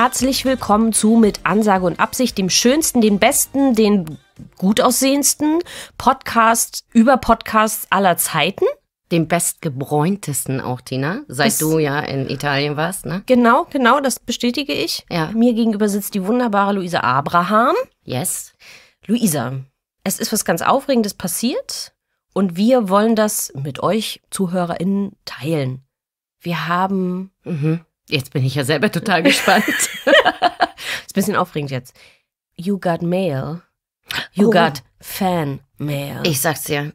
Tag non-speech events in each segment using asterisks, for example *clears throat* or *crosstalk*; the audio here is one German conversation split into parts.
herzlich willkommen zu Mit Ansage und Absicht, dem schönsten, den besten, den gut aussehendsten Podcast über Podcasts aller Zeiten. Dem bestgebräuntesten auch, Tina, seit das, du ja in Italien warst, ne? Genau, genau, das bestätige ich. Ja. Mir gegenüber sitzt die wunderbare Luisa Abraham. Yes. Luisa, es ist was ganz Aufregendes passiert und wir wollen das mit euch ZuhörerInnen teilen. Wir haben mhm. Jetzt bin ich ja selber total gespannt. *laughs* ist ein bisschen aufregend jetzt. You got mail. You oh. got fan mail. Ich sag's dir.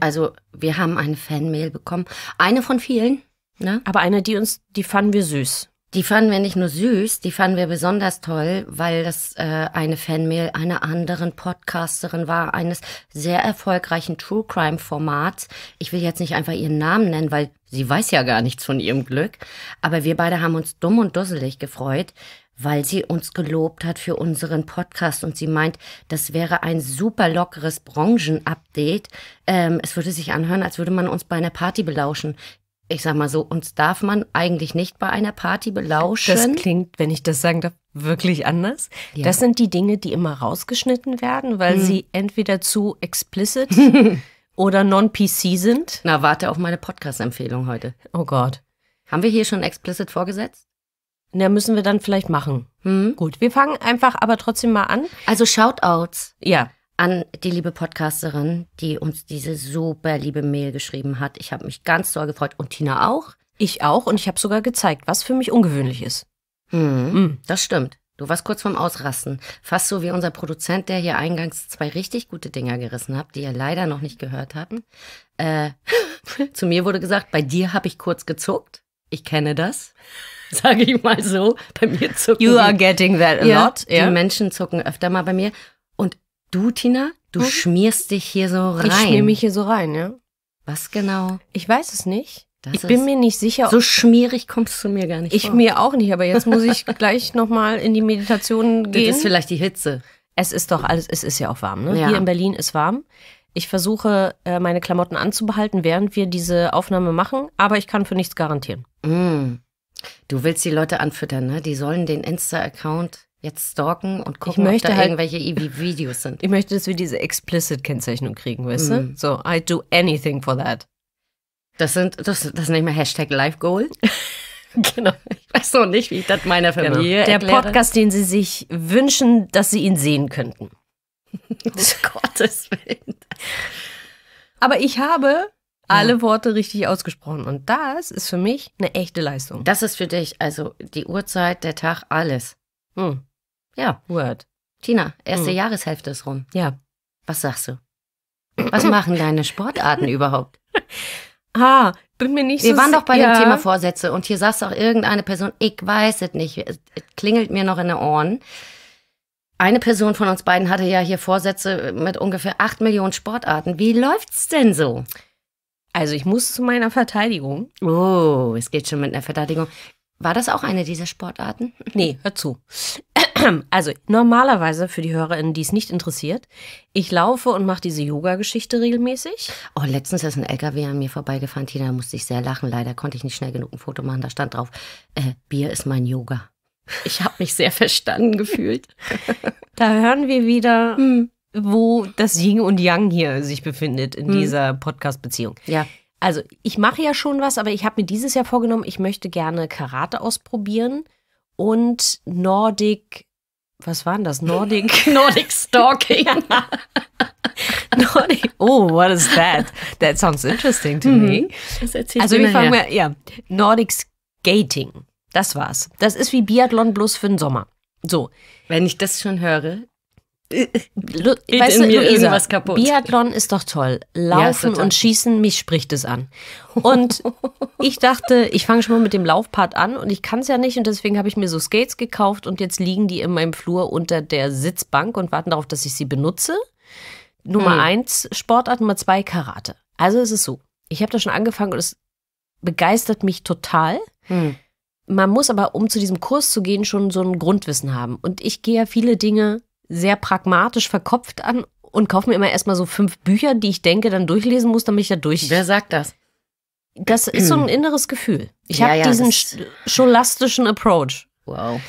Also, wir haben eine Fan-Mail bekommen. Eine von vielen. Ne? Aber eine, die uns, die fanden wir süß. Die fanden wir nicht nur süß, die fanden wir besonders toll, weil das äh, eine Fanmail einer anderen Podcasterin war, eines sehr erfolgreichen True Crime Formats. Ich will jetzt nicht einfach ihren Namen nennen, weil sie weiß ja gar nichts von ihrem Glück. Aber wir beide haben uns dumm und dusselig gefreut, weil sie uns gelobt hat für unseren Podcast und sie meint, das wäre ein super lockeres Branchenupdate. Ähm, es würde sich anhören, als würde man uns bei einer Party belauschen ich sag mal so, uns darf man eigentlich nicht bei einer Party belauschen. Das klingt, wenn ich das sagen darf, wirklich anders. Ja. Das sind die Dinge, die immer rausgeschnitten werden, weil hm. sie entweder zu explicit *laughs* oder non-PC sind. Na, warte auf meine Podcast-Empfehlung heute. Oh Gott. Haben wir hier schon explicit vorgesetzt? Na, müssen wir dann vielleicht machen. Hm? Gut, wir fangen einfach aber trotzdem mal an. Also Shoutouts. Ja an die liebe Podcasterin, die uns diese super liebe Mail geschrieben hat. Ich habe mich ganz doll gefreut und Tina auch. Ich auch und ich habe sogar gezeigt, was für mich ungewöhnlich ist. Hm, hm. Das stimmt. Du warst kurz vorm Ausrasten. Fast so wie unser Produzent, der hier eingangs zwei richtig gute Dinger gerissen hat, die ihr leider noch nicht gehört hatten. Äh, *laughs* zu mir wurde gesagt, bei dir habe ich kurz gezuckt. Ich kenne das. *laughs* Sage ich mal so. Bei mir zucken. You are getting that a ja, lot. Yeah. Die Menschen zucken öfter mal bei mir. Du, Tina, du hm? schmierst dich hier so rein. Ich schmier mich hier so rein, ja. Was genau? Ich weiß es nicht. Das ich bin mir nicht sicher. So schmierig kommst du mir gar nicht Ich vor. mir auch nicht, aber jetzt muss ich *laughs* gleich nochmal in die Meditation gehen. Das ist vielleicht die Hitze. Es ist doch alles, es ist ja auch warm, ne? Ja. Hier in Berlin ist warm. Ich versuche, äh, meine Klamotten anzubehalten, während wir diese Aufnahme machen, aber ich kann für nichts garantieren. Mm. Du willst die Leute anfüttern, ne? Die sollen den Insta-Account jetzt stalken und gucken, ob da halt, irgendwelche e Videos sind. Ich möchte, dass wir diese Explicit-Kennzeichnung kriegen, weißt mm. du? Mhm. So, I do anything for that. Das sind, das, das nenne ich mal Hashtag Life Goal. *laughs* genau. Ich weiß noch nicht, wie ich das meiner genau. Familie genau. Der erkläre. Podcast, den sie sich wünschen, dass sie ihn sehen könnten. Des *laughs* Gottes Willen. Aber ich habe alle Worte richtig ausgesprochen. Und das ist für mich eine echte Leistung. Das ist für dich, also die Uhrzeit, der Tag, alles. Hm. Ja. Word. Tina, erste hm. Jahreshälfte ist rum. Ja. Was sagst du? Was machen deine Sportarten *laughs* überhaupt? Ah, bin mir nicht Wir so waren doch bei ja. dem Thema Vorsätze und hier saß auch irgendeine Person, ich weiß es nicht, es klingelt mir noch in den Ohren. Eine Person von uns beiden hatte ja hier Vorsätze mit ungefähr acht Millionen Sportarten. Wie läuft's denn so? Also ich muss zu meiner Verteidigung. Oh, es geht schon mit einer Verteidigung. War das auch eine dieser Sportarten? Nee, hör zu. *clears throat* Also normalerweise für die HörerInnen, die es nicht interessiert, ich laufe und mache diese Yoga-Geschichte regelmäßig. Oh, letztens ist ein LKW an mir vorbeigefahren. Tina, da musste ich sehr lachen. Leider konnte ich nicht schnell genug ein Foto machen. Da stand drauf, äh, Bier ist mein Yoga. Ich habe mich sehr verstanden *laughs* gefühlt. Da hören wir wieder, hm. wo das Yin und Yang hier sich befindet in hm. dieser Podcast-Beziehung. Ja. Also ich mache ja schon was, aber ich habe mir dieses Jahr vorgenommen, ich möchte gerne Karate ausprobieren und Nordic, was war denn das? Nordic, *laughs* Nordic *laughs* Stalking. *laughs* Nordic, oh, what is that? That sounds interesting to me. Mhm. Das also wir fangen mal, ja, Nordic Skating, das war's. Das ist wie Biathlon bloß für den Sommer. So. Wenn ich das schon höre, Geht weißt du, mir Luisa, irgendwas kaputt. Biathlon ist doch toll. Laufen ja, und Schießen, mich spricht es an. Und *laughs* ich dachte, ich fange schon mal mit dem Laufpart an und ich kann es ja nicht und deswegen habe ich mir so Skates gekauft und jetzt liegen die in meinem Flur unter der Sitzbank und warten darauf, dass ich sie benutze. Nummer hm. eins Sportart, Nummer zwei Karate. Also es ist so, ich habe da schon angefangen und es begeistert mich total. Hm. Man muss aber, um zu diesem Kurs zu gehen, schon so ein Grundwissen haben. Und ich gehe ja viele Dinge sehr pragmatisch verkopft an und kaufe mir immer erstmal so fünf Bücher, die ich denke, dann durchlesen muss, damit ich da durch. Wer sagt das? Das ist so ein *clears throat* inneres Gefühl. Ich ja, habe ja, diesen scholastischen Approach. Wow.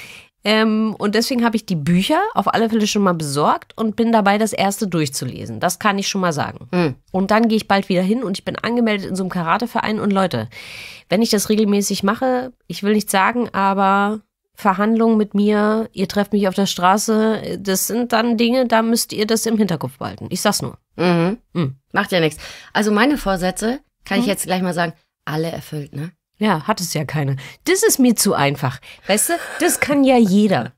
Ähm, und deswegen habe ich die Bücher auf alle Fälle schon mal besorgt und bin dabei, das erste durchzulesen. Das kann ich schon mal sagen. Mhm. Und dann gehe ich bald wieder hin und ich bin angemeldet in so einem Karateverein. Und Leute, wenn ich das regelmäßig mache, ich will nicht sagen, aber Verhandlungen mit mir, ihr trefft mich auf der Straße, das sind dann Dinge, da müsst ihr das im Hinterkopf behalten. Ich sag's nur. Mhm. Mhm. Macht ja nichts. Also meine Vorsätze, kann mhm. ich jetzt gleich mal sagen, alle erfüllt, ne? Ja, hat es ja keine. Das ist mir zu einfach. Weißt du, das kann ja jeder.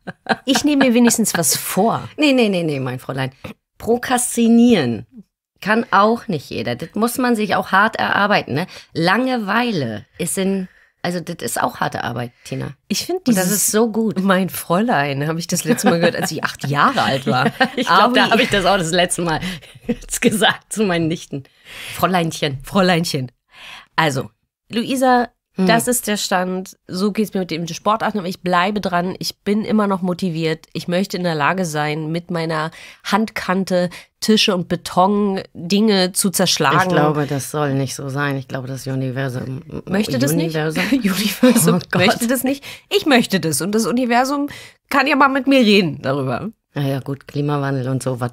Ich nehme mir wenigstens was vor. Nee, nee, nee, nee, mein Fräulein. Prokrastinieren kann auch nicht jeder. Das muss man sich auch hart erarbeiten. Ne? Langeweile ist in also das ist auch harte Arbeit, Tina. Ich finde das ist so gut. Mein Fräulein, habe ich das letzte Mal gehört, als ich acht Jahre alt war. *laughs* ich glaube, da habe ich das auch das letzte Mal *laughs* gesagt zu meinen Nichten. Fräuleinchen. Fräuleinchen. Also, Luisa hm. Das ist der Stand. So geht es mir mit dem Sportarten. Aber ich bleibe dran. Ich bin immer noch motiviert. Ich möchte in der Lage sein, mit meiner Handkante Tische und Beton Dinge zu zerschlagen. Ich glaube, das soll nicht so sein. Ich glaube, das Universum möchte das Universum? nicht. Universum *laughs* oh möchte das nicht. Ich möchte das und das Universum kann ja mal mit mir reden darüber. Naja, gut, Klimawandel und so. Was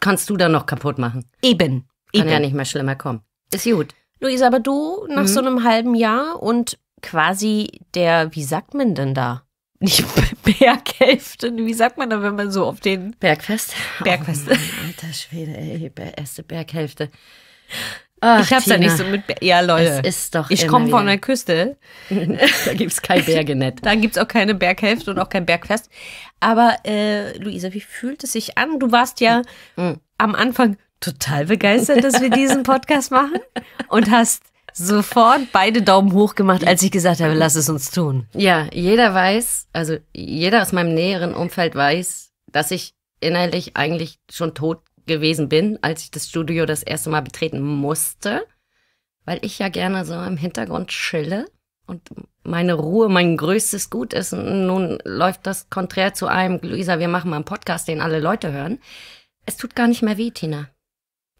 kannst du da noch kaputt machen? Eben. Kann Eben. ja nicht mehr schlimmer kommen. Ist gut. Luisa, aber du nach mhm. so einem halben Jahr und quasi der, wie sagt man denn da? Nicht *laughs* Berghälfte, wie sagt man da, wenn man so auf den. Bergfest? Bergfest. Oh Mann, alter Schwede, ey, erste Berghälfte. Ach, ich hab's ja nicht so mit. Ja, Leute. Das ist doch. Ich komme von der Küste. *laughs* da gibt's kein *laughs* Berge nicht. da gibt's auch keine Berghälfte und auch kein Bergfest. Aber, äh, Luisa, wie fühlt es sich an? Du warst ja mhm. am Anfang total begeistert, dass wir diesen Podcast machen und hast sofort beide Daumen hoch gemacht, als ich gesagt habe, lass es uns tun. Ja, jeder weiß, also jeder aus meinem näheren Umfeld weiß, dass ich innerlich eigentlich schon tot gewesen bin, als ich das Studio das erste Mal betreten musste, weil ich ja gerne so im Hintergrund chille und meine Ruhe mein größtes Gut ist. Und nun läuft das konträr zu einem, Luisa, wir machen mal einen Podcast, den alle Leute hören. Es tut gar nicht mehr weh, Tina.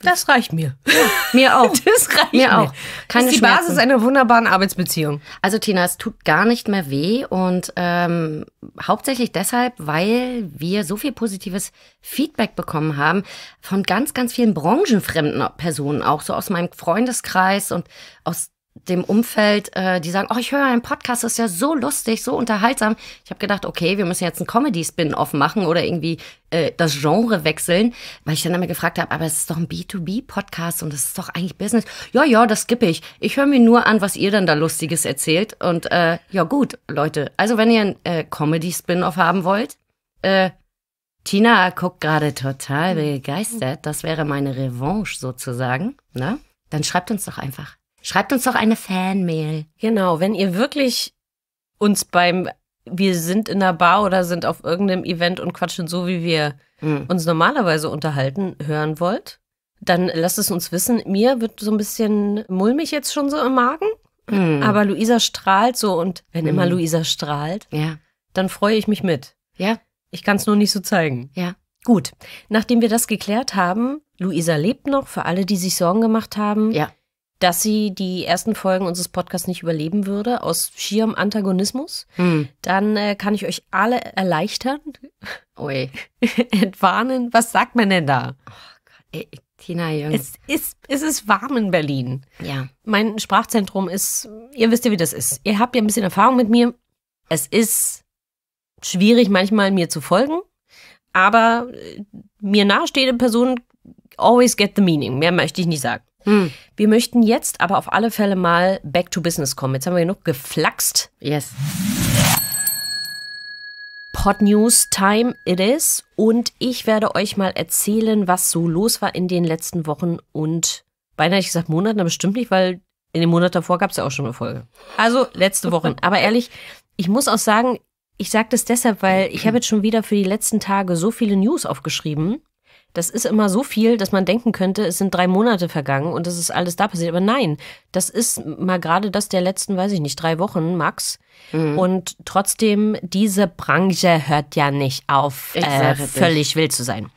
Das reicht mir. Ja, mir auch. *laughs* Das reicht mir, auch. Keine das ist die Schmerzen. Basis einer wunderbaren Arbeitsbeziehung. Also Tina, es tut gar nicht mehr weh und ähm, hauptsächlich deshalb, weil wir so viel positives Feedback bekommen haben von ganz, ganz vielen branchenfremden Personen, auch so aus meinem Freundeskreis und aus dem Umfeld, äh, die sagen, oh, ich höre einen Podcast, das ist ja so lustig, so unterhaltsam. Ich habe gedacht, okay, wir müssen jetzt einen Comedy-Spin-Off machen oder irgendwie äh, das Genre wechseln, weil ich dann immer gefragt habe, aber es ist doch ein B2B-Podcast und das ist doch eigentlich Business. Ja, ja, das skippe ich. Ich höre mir nur an, was ihr dann da Lustiges erzählt. Und äh, ja gut, Leute, also wenn ihr einen äh, Comedy-Spin-Off haben wollt, äh, Tina guckt gerade total begeistert. Das wäre meine Revanche sozusagen. Ne? Dann schreibt uns doch einfach. Schreibt uns doch eine Fanmail. Genau, wenn ihr wirklich uns beim wir sind in der Bar oder sind auf irgendeinem Event und quatschen so, wie wir mhm. uns normalerweise unterhalten, hören wollt, dann lasst es uns wissen. Mir wird so ein bisschen mulmig jetzt schon so im Magen, mhm. aber Luisa strahlt so und wenn mhm. immer Luisa strahlt, ja. dann freue ich mich mit. Ja. Ich kann es nur nicht so zeigen. Ja. Gut, nachdem wir das geklärt haben, Luisa lebt noch, für alle, die sich Sorgen gemacht haben. Ja dass sie die ersten Folgen unseres Podcasts nicht überleben würde, aus schierem Antagonismus, hm. dann äh, kann ich euch alle erleichtern, *laughs* ui, *laughs* entwarnen. Was sagt man denn da? Oh Gott, ey, Tina Jung. Es ist, es ist warm in Berlin. Ja. Mein Sprachzentrum ist, ihr wisst ja, wie das ist. Ihr habt ja ein bisschen Erfahrung mit mir. Es ist schwierig, manchmal mir zu folgen, aber äh, mir nahestehende Personen always get the meaning. Mehr möchte ich nicht sagen. Hm. Wir möchten jetzt aber auf alle Fälle mal back to business kommen. Jetzt haben wir genug geflaxt. Yes. Pod News Time it is. Und ich werde euch mal erzählen, was so los war in den letzten Wochen und beinahe ich gesagt Monaten, aber bestimmt nicht, weil in dem Monat davor gab es ja auch schon eine Folge. Also letzte Wochen. *laughs* aber ehrlich, ich muss auch sagen, ich sage das deshalb, weil ich *clears throat* habe jetzt schon wieder für die letzten Tage so viele News aufgeschrieben. Das ist immer so viel, dass man denken könnte, es sind drei Monate vergangen und es ist alles da passiert. Aber nein, das ist mal gerade das der letzten, weiß ich nicht, drei Wochen max. Mhm. Und trotzdem, diese Branche hört ja nicht auf, äh, völlig wild zu sein.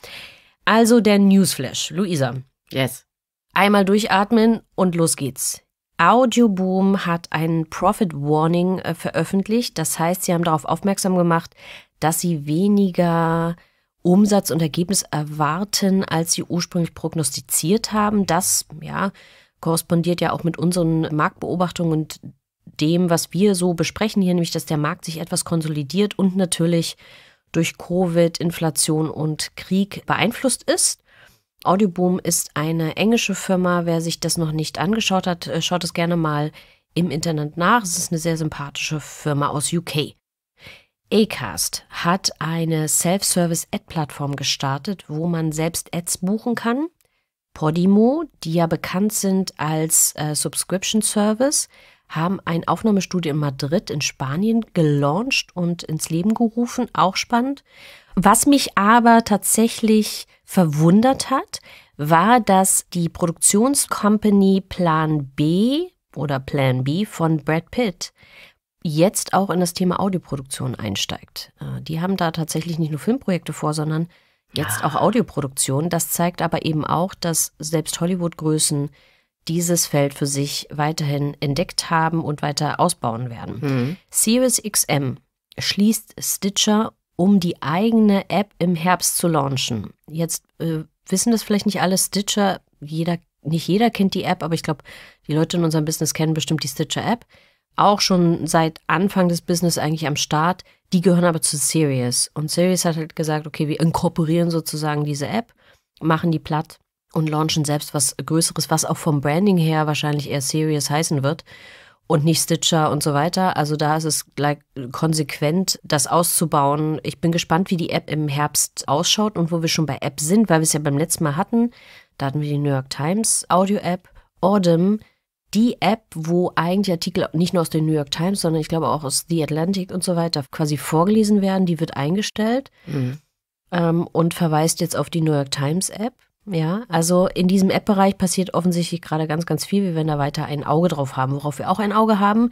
Also der Newsflash. Luisa. Yes. Einmal durchatmen und los geht's. Audioboom hat ein Profit Warning äh, veröffentlicht. Das heißt, sie haben darauf aufmerksam gemacht, dass sie weniger Umsatz und Ergebnis erwarten, als sie ursprünglich prognostiziert haben. Das ja, korrespondiert ja auch mit unseren Marktbeobachtungen und dem, was wir so besprechen hier, nämlich dass der Markt sich etwas konsolidiert und natürlich durch Covid, Inflation und Krieg beeinflusst ist. Audioboom ist eine englische Firma. Wer sich das noch nicht angeschaut hat, äh, schaut es gerne mal im Internet nach. Es ist eine sehr sympathische Firma aus UK. Acast hat eine Self-Service-Ad-Plattform gestartet, wo man selbst Ads buchen kann. Podimo, die ja bekannt sind als äh, Subscription Service, haben ein Aufnahmestudio in Madrid in Spanien gelauncht und ins Leben gerufen. Auch spannend. Was mich aber tatsächlich verwundert hat, war, dass die Produktionscompany Plan B oder Plan B von Brad Pitt jetzt auch in das Thema Audioproduktion einsteigt. Äh, die haben da tatsächlich nicht nur Filmprojekte vor, sondern jetzt ah. auch Audioproduktion. Das zeigt aber eben auch, dass selbst Hollywood-Größen dieses Feld für sich weiterhin entdeckt haben und weiter ausbauen werden. Mhm. Series XM schließt Stitcher, um die eigene App im Herbst zu launchen. Jetzt äh, wissen das vielleicht nicht alle. Stitcher, jeder, nicht jeder kennt die App, aber ich glaube, die Leute in unserem Business kennen bestimmt die Stitcher-App auch schon seit Anfang des Business eigentlich am Start. Die gehören aber zu Sirius. Und Sirius hat halt gesagt, okay, wir inkorporieren sozusagen diese App, machen die platt und launchen selbst was Größeres, was auch vom Branding her wahrscheinlich eher Sirius heißen wird und nicht Stitcher und so weiter. Also da ist es like, konsequent, das auszubauen. Ich bin gespannt, wie die App im Herbst ausschaut und wo wir schon bei App sind, weil wir es ja beim letzten Mal hatten. Da hatten wir die New York Times Audio App, Audim, die App, wo eigentlich Artikel nicht nur aus den New York Times, sondern ich glaube auch aus The Atlantic und so weiter quasi vorgelesen werden, die wird eingestellt mhm. ähm, und verweist jetzt auf die New York Times App. Ja, also in diesem App-Bereich passiert offensichtlich gerade ganz, ganz viel. Wir werden da weiter ein Auge drauf haben, worauf wir auch ein Auge haben.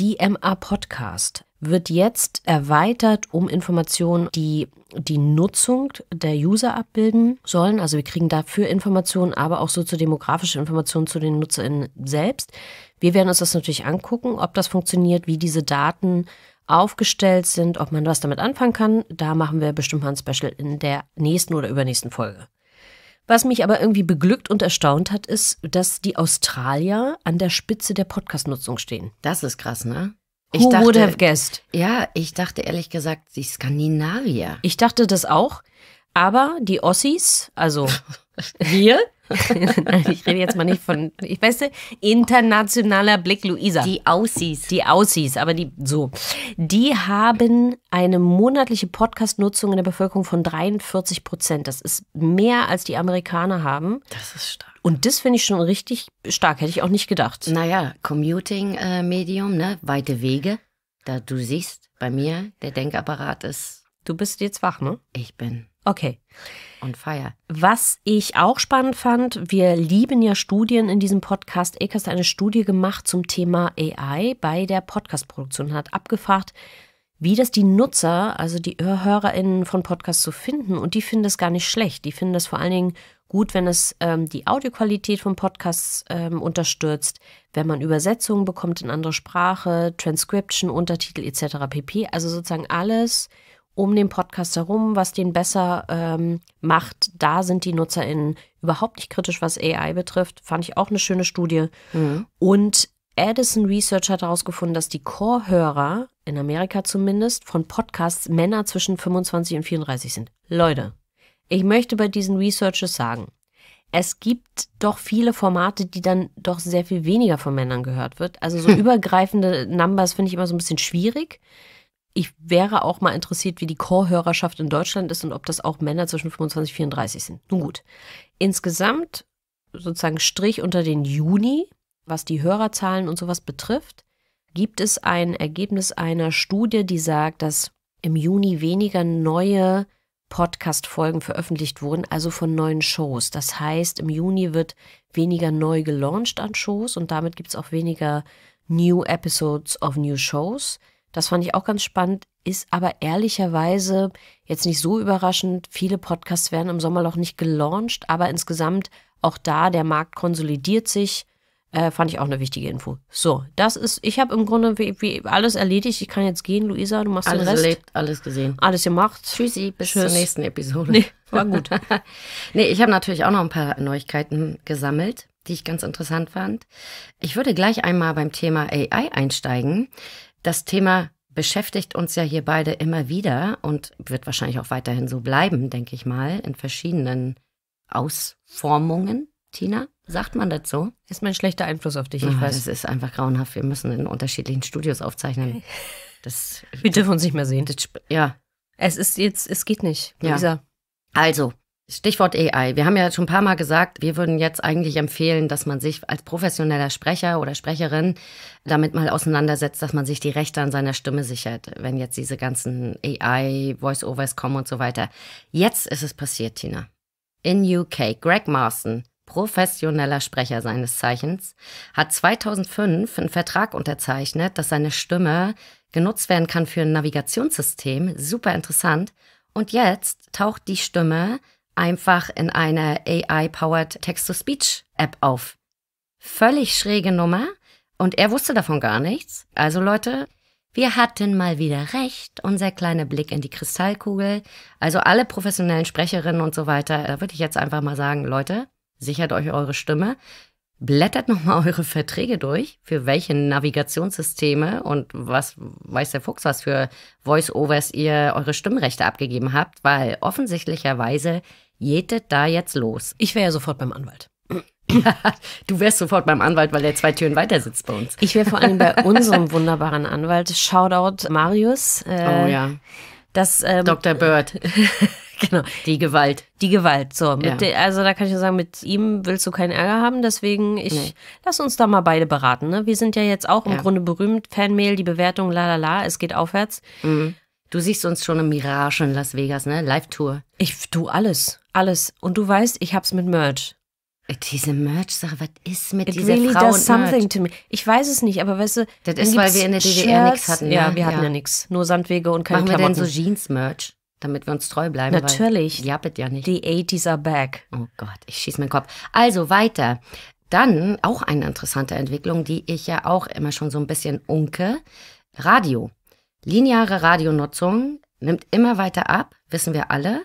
Die MA Podcast wird jetzt erweitert um Informationen, die die Nutzung der User abbilden sollen. Also wir kriegen dafür Informationen, aber auch soziodemografische Informationen zu den NutzerInnen selbst. Wir werden uns das natürlich angucken, ob das funktioniert, wie diese Daten aufgestellt sind, ob man was damit anfangen kann. Da machen wir bestimmt mal ein Special in der nächsten oder übernächsten Folge. Was mich aber irgendwie beglückt und erstaunt hat, ist, dass die Australier an der Spitze der Podcast-Nutzung stehen. Das ist krass, ne? Ich Who dachte, would have guessed? Ja, ich dachte ehrlich gesagt, die Skandinavier. Ich dachte das auch, aber die Ossis, also *laughs* Wir? *laughs* ich rede jetzt mal nicht von, ich weiß, internationaler Blick, Luisa. Die Aussies. Die Aussies, aber die, so. Die haben eine monatliche Podcast-Nutzung in der Bevölkerung von 43 Prozent. Das ist mehr als die Amerikaner haben. Das ist stark. Und das finde ich schon richtig stark, hätte ich auch nicht gedacht. Naja, Commuting-Medium, äh, ne? Weite Wege. Da du siehst, bei mir, der Denkapparat ist Du bist jetzt wach, ne? Ich bin. Okay. Und feier. Was ich auch spannend fand, wir lieben ja Studien in diesem Podcast. Eke hat eine Studie gemacht zum Thema AI bei der Podcastproduktion hat abgefragt, wie das die Nutzer, also die HörerInnen von Podcasts zu so finden. Und die finden das gar nicht schlecht. Die finden das vor allen Dingen gut, wenn es ähm, die Audioqualität von Podcasts ähm, unterstützt, wenn man Übersetzungen bekommt in andere Sprache, Transcription, Untertitel etc. pp. Also sozusagen alles, um den Podcast herum, was den besser ähm, macht. Da sind die NutzerInnen überhaupt nicht kritisch, was AI betrifft. Fand ich auch eine schöne Studie. Mhm. Und Addison Research hat herausgefunden, dass die Core-Hörer, in Amerika zumindest, von Podcasts Männer zwischen 25 und 34 sind. Leute, ich möchte bei diesen Researches sagen, es gibt doch viele Formate, die dann doch sehr viel weniger von Männern gehört wird. Also so hm. *laughs* übergreifende Numbers finde ich immer so ein bisschen schwierig ich wäre auch mal interessiert, wie die Chorhörerschaft in Deutschland ist und ob das auch Männer zwischen 25 und 34 sind. Nun gut. Insgesamt sozusagen Strich unter den Juni, was die Hörerzahlen und sowas betrifft, gibt es ein Ergebnis einer Studie, die sagt, dass im Juni weniger neue Podcast-Folgen veröffentlicht wurden, also von neuen Shows. Das heißt, im Juni wird weniger neu gelauncht an Shows und damit gibt es auch weniger New Episodes of New Shows das fand ich auch ganz spannend, ist aber ehrlicherweise jetzt nicht so überraschend. Viele Podcasts werden im Sommerloch nicht gelauncht, aber insgesamt auch da, der Markt konsolidiert sich. Äh, fand ich auch eine wichtige Info. So, das ist, ich habe im Grunde wie, wie, alles erledigt. Ich kann jetzt gehen, Luisa, du machst alles den Rest. Alles erlebt, alles gesehen. Alles gemacht. Tschüssi, bis Tschüss. zur nächsten Episode. Nee, war gut. *laughs* nee, ich habe natürlich auch noch ein paar Neuigkeiten gesammelt, die ich ganz interessant fand. Ich würde gleich einmal beim Thema AI einsteigen. Das Thema beschäftigt uns ja hier beide immer wieder und wird wahrscheinlich auch weiterhin so bleiben, denke ich mal, in verschiedenen Ausformungen. Tina, sagt man dazu? Ist mein schlechter Einfluss auf dich, ich oh, weiß. Es ist einfach grauenhaft. Wir müssen in unterschiedlichen Studios aufzeichnen. *laughs* Das, Wir dürfen uns nicht mehr sehen. Das, ja. Es ist jetzt, es geht nicht, Lisa. Ja. Also, Stichwort AI. Wir haben ja schon ein paar Mal gesagt, wir würden jetzt eigentlich empfehlen, dass man sich als professioneller Sprecher oder Sprecherin damit mal auseinandersetzt, dass man sich die Rechte an seiner Stimme sichert, wenn jetzt diese ganzen AI, Voice-Overs kommen und so weiter. Jetzt ist es passiert, Tina. In UK, Greg Marston, professioneller Sprecher seines Zeichens, hat 2005 einen Vertrag unterzeichnet, dass seine Stimme genutzt werden kann für ein Navigationssystem. Super interessant. Und jetzt taucht die Stimme einfach in einer AI-powered Text-to-Speech-App auf. Völlig schräge Nummer und er wusste davon gar nichts. Also Leute, wir hatten mal wieder recht, unser kleiner Blick in die Kristallkugel. Also alle professionellen Sprecherinnen und so weiter, da würde ich jetzt einfach mal sagen, Leute, sichert euch eure Stimme. Blättert nochmal *laughs* eure Verträge durch, für welche Navigationssysteme und was weiß der Fuchs, was für Voice-Overs ihr eure Stimmrechte abgegeben habt, weil offensichtlicherweise jetet da jetzt los? Ich wäre ja sofort beim Anwalt. du wärst sofort beim Anwalt, weil der zwei Türen weiter sitzt bei uns. Ich wäre vor allem bei unserem wunderbaren Anwalt. Shoutout Marius. Äh, oh ja. Das, ähm, Dr. Bird. *laughs* genau. Die Gewalt. Die Gewalt, so. Ja. De, also da kann ich nur sagen, mit ihm willst du keinen Ärger haben, deswegen ich nee. lass uns da mal beide beraten. Ne? Wir sind ja jetzt auch im ja. Grunde berühmt, Fanmail, die Bewertung, la la la, es geht aufwärts. Mhm. Du siehst uns schon im Mirage in Las Vegas, ne? Live-Tour. Ich tu alles. Alles. Und du weißt, ich hab's mit Merch. Diese Merch-Sache, was ist mit It dieser really Frau does something to me. Ich weiß es nicht, aber weißt du, das ist, weil wir in der DDR nichts hatten. Ne? Ja, wir hatten ja, ja nichts, nur Sandwege und keine Machen Klamotten. Machen wir denn so Jeans-Merch, damit wir uns treu bleiben? Natürlich. ja, bitte ja nicht. Die 80s are back. Oh Gott, ich schieß meinen Kopf. Also weiter. Dann auch eine interessante Entwicklung, die ich ja auch immer schon so ein bisschen unke. Radio. Lineare Radionutzung nimmt immer weiter ab, wissen wir alle.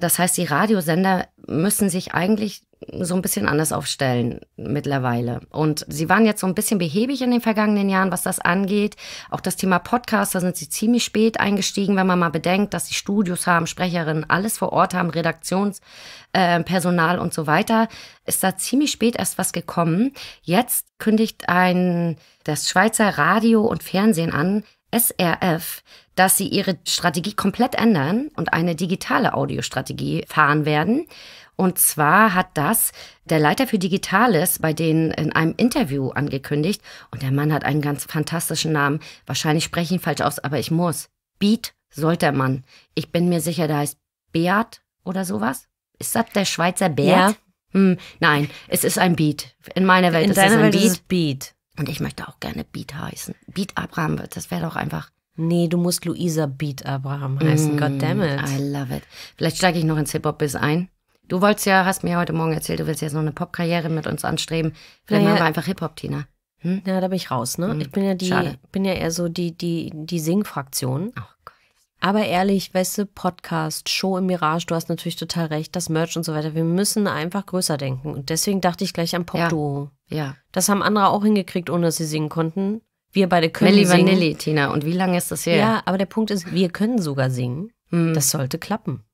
Das heißt, die Radiosender müssen sich eigentlich so ein bisschen anders aufstellen mittlerweile. Und sie waren jetzt so ein bisschen behäbig in den vergangenen Jahren, was das angeht. Auch das Thema Podcast, da sind sie ziemlich spät eingestiegen, wenn man mal bedenkt, dass sie Studios haben, Sprecherinnen, alles vor Ort haben, Redaktionspersonal äh, und so weiter. Ist da ziemlich spät erst was gekommen. Jetzt kündigt ein das Schweizer Radio und Fernsehen an, SRF, dass sie ihre Strategie komplett ändern und eine digitale Audiostrategie fahren werden. Und zwar hat das der Leiter für Digitales bei denen in einem Interview angekündigt. Und der Mann hat einen ganz fantastischen Namen. Wahrscheinlich spreche ich ihn falsch aus, aber ich muss. Beat sollte man. Ich bin mir sicher, da heißt Beat oder sowas. Ist das der Schweizer Beat? Ja. Hm, nein, es ist ein Beat. In meiner Welt In ist es ein Welt Beat. Ist Beat. Und ich möchte auch gerne Beat heißen. Beat Abraham, das wäre doch einfach Nee, du musst Luisa Beat Abraham heißen. Mm, Goddammit. I love it. Vielleicht steige ich noch ins Hip-Hop biss ein. Du wolltest ja, hast mir heute Morgen erzählt, du willst jetzt noch eine Popkarriere mit uns anstreben. Vielleicht naja. machen wir einfach Hip-Hop, Tina. Hm? Ja, da bin ich raus, ne? Hm. Ich bin ja die, Schade. bin ja eher so die, die, die Singfraktion. Ach oh Gott. Aber ehrlich, weißt du, Podcast, Show im Mirage, du hast natürlich total recht, das Merch und so weiter. Wir müssen einfach größer denken. Und deswegen dachte ich gleich an Popduo. Ja. ja. Das haben andere auch hingekriegt, ohne dass sie singen konnten. Wir beide können Melli singen. Vanilli, Tina. Und wie lange ist das her? Ja, aber der Punkt ist, wir können sogar singen. Hm. Das sollte klappen.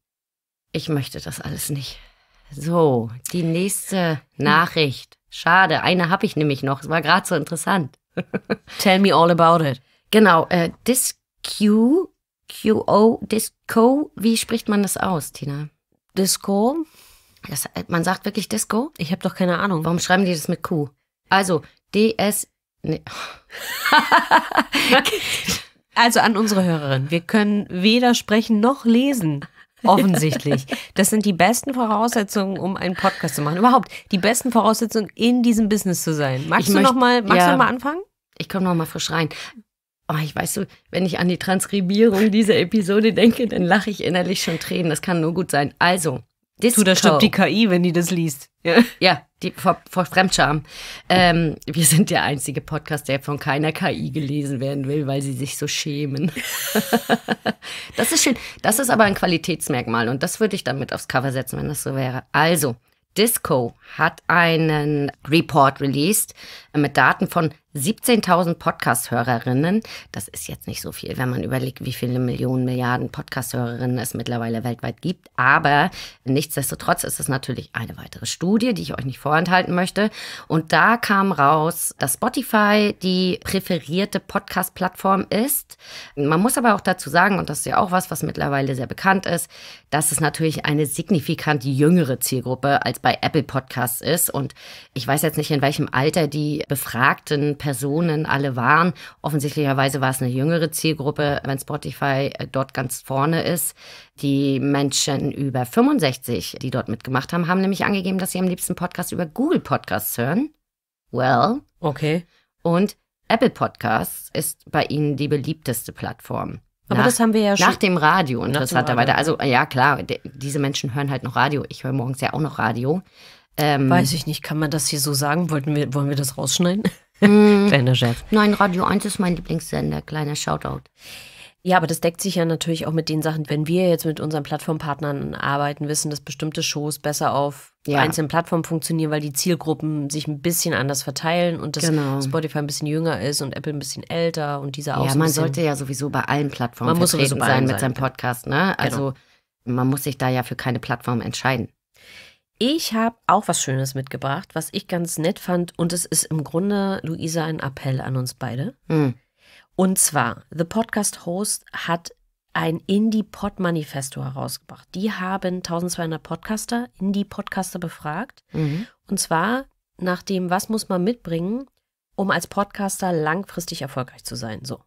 Ich möchte das alles nicht. So, die nächste Nachricht. Schade, eine habe ich nämlich noch. Es war gerade so interessant. *laughs* Tell me all about it. Genau, äh, Disco, QO, Disco, wie spricht man das aus, Tina? Disco? Das, äh, man sagt wirklich Disco? Ich habe doch keine Ahnung. Warum schreiben die das mit Q? Also, d DS Nee. *laughs* also an unsere Hörerin. Wir können weder sprechen noch lesen. Offensichtlich. Das sind die besten Voraussetzungen, um einen Podcast zu machen. Überhaupt die besten Voraussetzungen, in diesem Business zu sein. Magst ich du nochmal ja, noch mal anfangen? Ich komme nochmal frisch rein. Oh, ich weiß so, wenn ich an die Transkribierung dieser Episode denke, dann lache ich innerlich schon Tränen. Das kann nur gut sein. Also, Disco. Du, da stirbt die KI, wenn die das liest. Ja. ja die, vor, vor Fremdscham. Ähm, wir sind der einzige Podcast, der von keiner KI gelesen werden will, weil sie sich so schämen. *laughs* das ist schön. Das ist aber ein Qualitätsmerkmal und das würde ich damit aufs Cover setzen, wenn das so wäre. Also, Disco hat einen Report released äh, mit Daten von 17.000 Podcast-Hörerinnen, das ist jetzt nicht so viel, wenn man überlegt, wie viele Millionen, Milliarden Podcast-Hörerinnen es mittlerweile weltweit gibt. Aber nichtsdestotrotz ist es natürlich eine weitere Studie, die ich euch nicht vorenthalten möchte. Und da kam raus, dass Spotify die präferierte Podcast-Plattform ist. Man muss aber auch dazu sagen, und das ist ja auch was, was mittlerweile sehr bekannt ist, dass es natürlich eine signifikant jüngere Zielgruppe als bei Apple Podcasts ist. Und ich weiß jetzt nicht, in welchem Alter die befragten Personen alle waren. Offensichtlicherweise war es eine jüngere Zielgruppe, wenn Spotify äh, dort ganz vorne ist. Die Menschen über 65, die dort mitgemacht haben, haben nämlich angegeben, dass sie am liebsten Podcasts über Google Podcasts hören. Well. Okay. Und Apple Podcasts ist bei ihnen die beliebteste Plattform. Nach, Aber das haben wir ja schon. Nach dem Radio, interessanterweise. Also, äh, ja, klar, diese Menschen hören halt noch Radio. Ich höre morgens ja auch noch Radio. Ähm, Weiß ich nicht, kann man das hier so sagen? Wollten wir, wollen wir das rausschneiden? Mhm. Kleiner Scherz. Nein, Radio 1 ist mein Lieblingssender. Kleiner Shoutout. Ja, aber das deckt sich ja natürlich auch mit den Sachen, wenn wir jetzt mit unseren Plattformpartnern arbeiten, wissen, dass bestimmte Shows besser auf ja. einzelnen Plattformen funktionieren, weil die Zielgruppen sich ein bisschen anders verteilen und dass genau. Spotify ein bisschen jünger ist und Apple ein bisschen älter und diese auch. Ja, so man sollte ja sowieso bei allen Plattformen man muss sein mit seinem Podcast, ne? Genau. Also genau. man muss sich da ja für keine Plattform entscheiden. Ich habe auch was Schönes mitgebracht, was ich ganz nett fand. Und es ist im Grunde, Luisa, ein Appell an uns beide. Mhm. Und zwar, The Podcast Host hat ein Indie-Pod-Manifesto herausgebracht. Die haben 1200 Podcaster, Indie-Podcaster befragt. Mhm. Und zwar nach dem, was muss man mitbringen, um als Podcaster langfristig erfolgreich zu sein. So.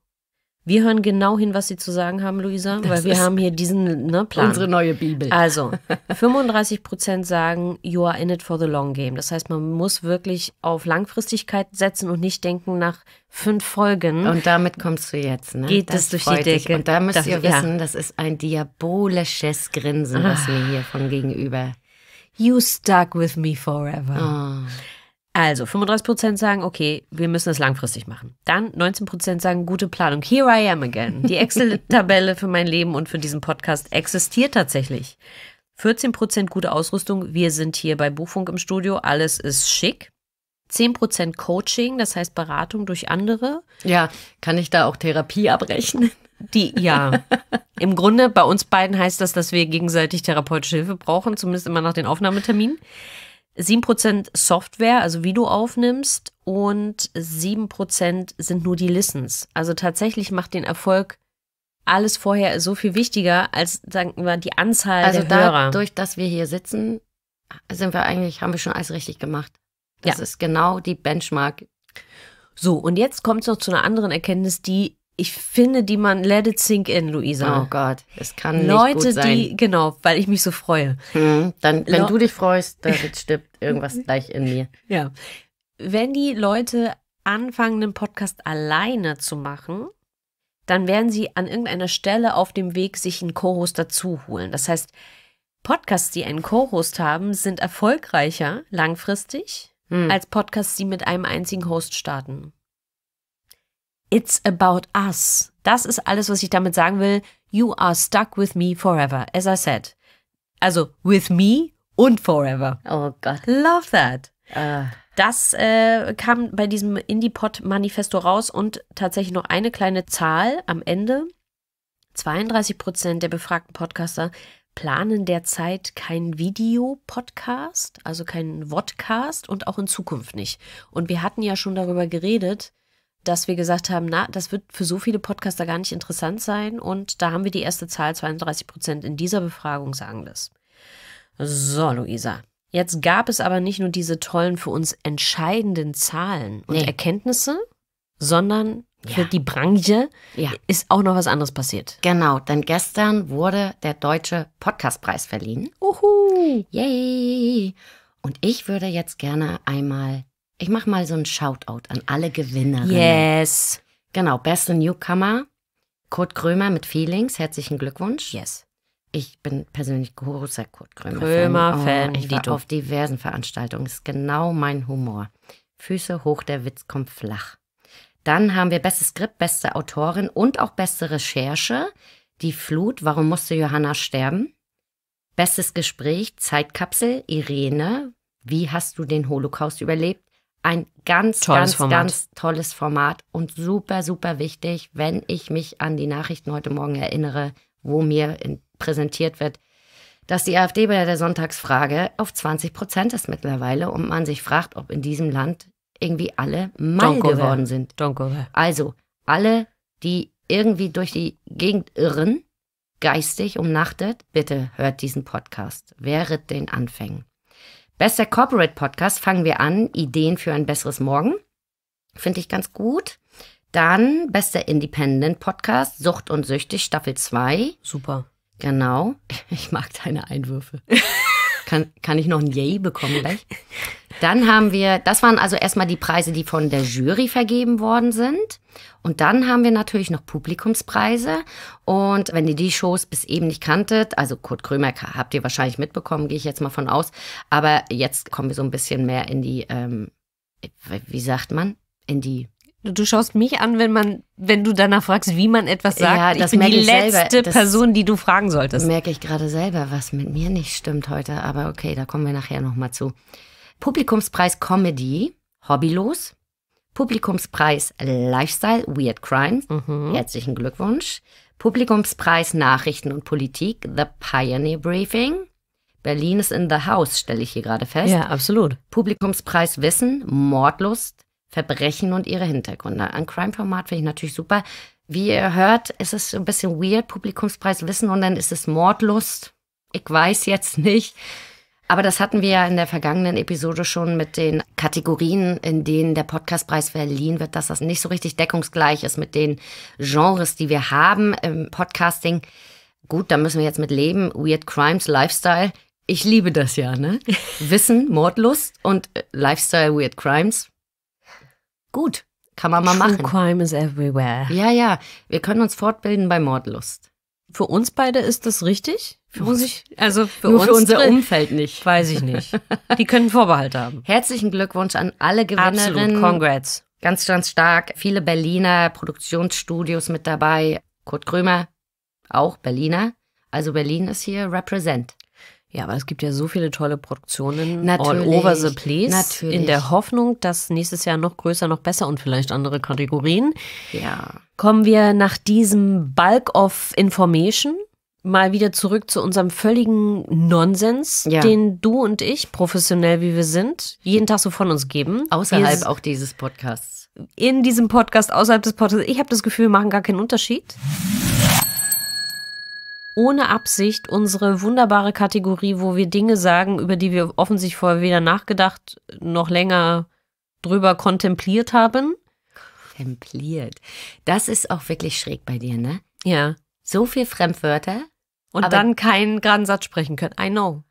Wir hören genau hin, was Sie zu sagen haben, Luisa, das weil wir haben hier diesen ne, Plan. Unsere neue Bibel. Also, 35 *laughs* Prozent sagen, you are in it for the long game. Das heißt, man muss wirklich auf Langfristigkeit setzen und nicht denken nach fünf Folgen. Und damit kommst du jetzt, ne? Geht das es durch die Decke. Dich. Und da müsst das, ihr wissen, ja. das ist ein diabolisches Grinsen, was ah. mir hier von gegenüber. You stuck with me forever. Oh. Also 35% sagen, okay, wir müssen es langfristig machen. Dann 19% sagen, gute Planung. Here I am again. Die Excel-Tabelle für mein Leben und für diesen Podcast existiert tatsächlich. 14% gute Ausrüstung. Wir sind hier bei Buchfunk im Studio. Alles ist schick. 10% Coaching, das heißt Beratung durch andere. Ja, kann ich da auch Therapie abrechnen? Die, ja. Im Grunde, bei uns beiden heißt das, dass wir gegenseitig therapeutische Hilfe brauchen, zumindest immer nach den Aufnahmeterminen. 7% Software, also wie du aufnimmst, und 7% sind nur die Listens. Also tatsächlich macht den Erfolg alles vorher so viel wichtiger als, sagen wir, die Anzahl also der Hörer. Also dadurch, dass wir hier sitzen, sind wir eigentlich, haben wir schon alles richtig gemacht. Das ja. ist genau die Benchmark. So, und jetzt kommt es noch zu einer anderen Erkenntnis, die ich finde, die man let it sink in, Luisa. Oh ah. Gott, es kann nicht Leute, gut sein. die genau, weil ich mich so freue. Hm, dann, wenn Le du dich freust, dann *laughs* stirbt irgendwas gleich in mir. Ja, wenn die Leute anfangen, einen Podcast alleine zu machen, dann werden sie an irgendeiner Stelle auf dem Weg sich einen Co-Host dazu holen. Das heißt, Podcasts, die einen Co-Host haben, sind erfolgreicher langfristig hm. als Podcasts, die mit einem einzigen Host starten. It's about us. Das ist alles, was ich damit sagen will. You are stuck with me forever, as I said. Also with me und forever. Oh Gott. Love that. Uh. Das äh, kam bei diesem Indie-Pod-Manifesto raus und tatsächlich noch eine kleine Zahl am Ende. 32 Prozent der befragten Podcaster planen derzeit keinen Videopodcast, also keinen Vodcast und auch in Zukunft nicht. Und wir hatten ja schon darüber geredet, dass wir gesagt haben, na, das wird für so viele Podcaster gar nicht interessant sein. Und da haben wir die erste Zahl, 32 Prozent in dieser Befragung sagen das. So, Luisa. Jetzt gab es aber nicht nur diese tollen, für uns entscheidenden Zahlen und nee. Erkenntnisse, sondern für ja. die Branche ja. ist auch noch was anderes passiert. Genau, denn gestern wurde der Deutsche Podcastpreis verliehen. Uhu! Yay! Und ich würde jetzt gerne einmal ich mache mal so ein Shoutout an alle Gewinnerinnen. Yes. Genau, beste Newcomer, Kurt Krömer mit Feelings, herzlichen Glückwunsch. Yes. Ich bin persönlich großer Kurt Krömer-Fan. Krömer-Fan. Oh, ich war auf diversen Veranstaltungen. Ist genau mein Humor. Füße hoch, der Witz kommt flach. Dann haben wir bestes Skript, beste Autorin und auch beste Recherche. Die Flut, warum musste Johanna sterben? Bestes Gespräch, Zeitkapsel, Irene, wie hast du den Holocaust überlebt? ein ganz, tolles ganz, Format. ganz tolles Format und super, super wichtig, wenn ich mich an die Nachrichten heute Morgen erinnere, wo mir in, präsentiert wird, dass die AfD bei der Sonntagsfrage auf 20 Prozent ist mittlerweile und man sich fragt, ob in diesem Land irgendwie alle mal geworden sind. Also alle, die irgendwie durch die Gegend irren, geistig umnachtet, bitte hört diesen Podcast. Wer ritt den Anfängen. Bester Corporate Podcast fangen wir an. Ideen für ein besseres Morgen. Finde ich ganz gut. Dann bester Independent Podcast, Sucht und Süchtig, Staffel 2. Super. Genau. *laughs* Ich mag deine Einwürfe. *laughs* Kann, kann ich noch ein Yay bekommen gleich? Dann haben wir, das waren also erstmal die Preise, die von der Jury vergeben worden sind. Und dann haben wir natürlich noch Publikumspreise. Und wenn ihr die Shows bis eben nicht kanntet, also Kurt Krömer habt ihr wahrscheinlich mitbekommen, gehe ich jetzt mal von aus. Aber jetzt kommen wir so ein bisschen mehr in die, ähm, wie sagt man, in die Du schaust mich an, wenn man, wenn du danach fragst, wie man etwas sagt. Ja, das ich bin die ich letzte Person, die du fragen solltest. Merke ich gerade selber, was mit mir nicht stimmt heute. Aber okay, da kommen wir nachher noch mal zu. Publikumspreis Comedy, hobbylos. Publikumspreis Lifestyle, Weird Crimes. Mhm. Herzlichen Glückwunsch. Publikumspreis Nachrichten und Politik, The Pioneer Briefing. Berlin ist in the House, stelle ich hier gerade fest. Ja, absolut. Publikumspreis Wissen, Mordlust. Verbrechen und ihre Hintergründe. Ein Crime-Format finde ich natürlich super. Wie ihr hört, ist es so ein bisschen weird, Publikumspreis Wissen und dann ist es Mordlust. Ich weiß jetzt nicht. Aber das hatten wir ja in der vergangenen Episode schon mit den Kategorien, in denen der Podcastpreis verliehen wird, dass das nicht so richtig deckungsgleich ist mit den Genres, die wir haben im Podcasting. Gut, da müssen wir jetzt mit leben. Weird Crimes, Lifestyle. Ich liebe das ja, ne? *laughs* Wissen, Mordlust und äh, Lifestyle, Weird Crimes. Gut, kann man mal True machen. Crime is everywhere. Ja, ja, wir können uns fortbilden bei Mordlust. Für uns beide ist das richtig? Für uns, also für, Nur für unser *laughs* Umfeld nicht. Weiß ich nicht. Die können Vorbehalte haben. Herzlichen Glückwunsch an alle Gewinnerinnen. Absolut, congrats. Ganz, ganz stark. Viele Berliner Produktionsstudios mit dabei. Kurt Krömer, auch Berliner. Also Berlin ist hier represent. Ja, aber es gibt ja so viele tolle Produktionen natürlich, all over the place. Natürlich. In der Hoffnung, dass nächstes Jahr noch größer, noch besser und vielleicht andere Kategorien. Ja. Kommen wir nach diesem Bulk of Information mal wieder zurück zu unserem völligen Nonsens, ja. den du und ich, professionell wie wir sind, jeden Tag so von uns geben. Außerhalb auch dieses Podcasts. In diesem Podcast, außerhalb des Podcasts. Ich habe das Gefühl, wir machen gar keinen Unterschied ohne Absicht unsere wunderbare Kategorie, wo wir Dinge sagen, über die wir offensichtlich vorher weder nachgedacht noch länger drüber kontempliert haben. Kontempliert. Das ist auch wirklich schräg bei dir, ne? Ja. So viel Fremdwörter. Und dann keinen geraden Satz sprechen können. I know.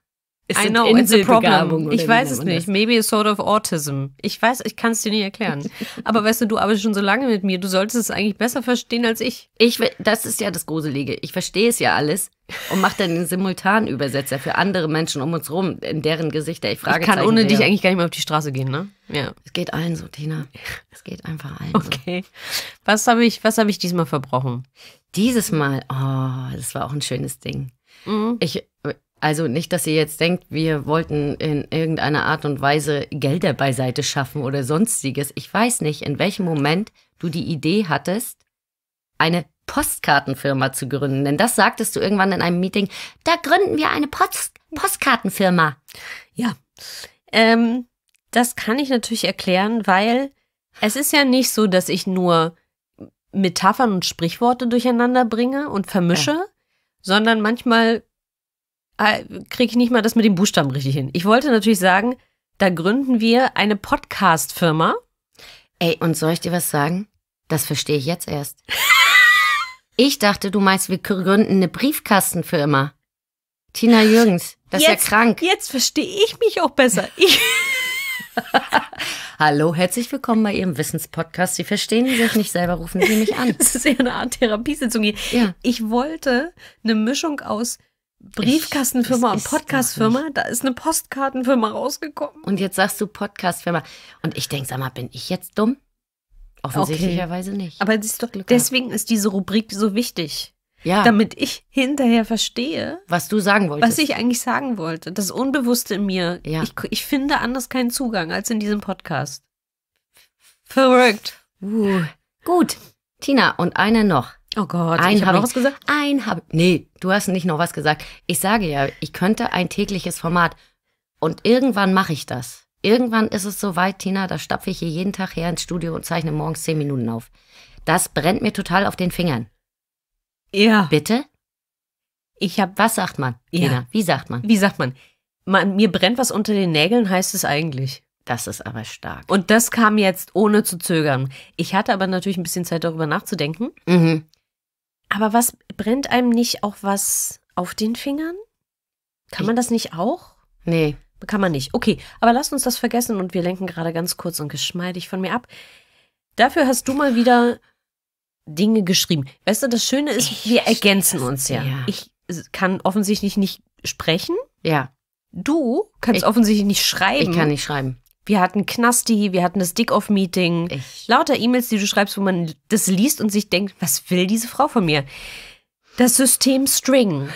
Es I know, it's a problem. Ich weiß es nicht. Maybe a sort of autism. Ich weiß, ich kann es dir nicht erklären. *laughs* aber weißt du, du arbeitest schon so lange mit mir. Du solltest es eigentlich besser verstehen als ich. Ich, das ist ja das Gruselige. Ich verstehe es ja alles und mache dann den Simultanübersetzer für andere Menschen um uns rum, in deren Gesichter ich frage. Ich kann ohne dich eigentlich gar nicht mehr auf die Straße gehen, ne? Ja. Es geht allen so, Tina. *laughs* Es geht einfach allen Okay. So. Was habe ich, was habe ich diesmal verbrochen? Dieses Mal, oh, das war auch ein schönes Ding. Mhm. Ich, also nicht, dass ihr jetzt denkt, wir wollten in irgendeiner Art und Weise Gelder beiseite schaffen oder sonstiges. Ich weiß nicht, in welchem Moment du die Idee hattest, eine Postkartenfirma zu gründen. Denn das sagtest du irgendwann in einem Meeting, da gründen wir eine Post Postkartenfirma. Ja, ähm, das kann ich natürlich erklären, weil es ist ja nicht so, dass ich nur Metaphern und Sprichworte durcheinander bringe und vermische, ja. sondern manchmal Ah, kriege ich nicht mal das mit dem Buchstaben richtig hin. Ich wollte natürlich sagen, da gründen wir eine Podcast-Firma. Ey, und soll ich dir was sagen? Das verstehe ich jetzt erst. *laughs* ich dachte, du meinst, wir gründen eine Briefkastenfirma. Tina Jürgens, das jetzt, ist ja krank. Jetzt verstehe ich mich auch besser. Ich *laughs* *laughs* Hallo, herzlich willkommen bei Ihrem Wissenspodcast. Sie verstehen sich nicht selber, rufen Sie mich an. Das ist eher eine Art Therapiesitzung hier. Ja. Ich wollte eine Mischung aus Briefkastenfirma ich, und Podcastfirma. Da ist eine Postkartenfirma rausgekommen. Und jetzt sagst du Podcastfirma. Und ich denke, sag mal, bin ich jetzt dumm? Offensichtlicherweise okay. nicht. Aber doch, deswegen ist diese Rubrik so wichtig. Ja. Damit ich hinterher verstehe, was du sagen wolltest. Was ich eigentlich sagen wollte. Das Unbewusste in mir. Ja. Ich, ich finde anders keinen Zugang als in diesem Podcast. Verrückt. Uh. Gut. Tina, und eine noch. Oh Gott, ein ich habe noch was gesagt? Ein habe Nee, du hast nicht noch was gesagt. Ich sage ja, ich könnte ein tägliches Format und irgendwann mache ich das. Irgendwann ist es soweit, Tina, da stapfe ich hier jeden Tag her ins Studio und zeichne morgens zehn Minuten auf. Das brennt mir total auf den Fingern. Ja. Bitte? Ich habe. Was sagt man? Ja. Tina? Wie sagt man? Wie sagt man? man? Mir brennt was unter den Nägeln, heißt es eigentlich. Das ist aber stark. Und das kam jetzt ohne zu zögern. Ich hatte aber natürlich ein bisschen Zeit, darüber nachzudenken. Mhm. Aber was brennt einem nicht auch was auf den Fingern? Kann ich, man das nicht auch? Nee. Kann man nicht. Okay, aber lass uns das vergessen und wir lenken gerade ganz kurz und geschmeidig von mir ab. Dafür hast du mal wieder Dinge geschrieben. Weißt du, das Schöne ist, ich wir ergänzen uns ja. ja. Ich kann offensichtlich nicht sprechen. Ja. Du kannst ich, offensichtlich nicht schreiben. Ich kann nicht schreiben. Wir hatten Knasti, wir hatten das Dick-Off-Meeting. Lauter E-Mails, die du schreibst, wo man das liest und sich denkt, was will diese Frau von mir? Das System String.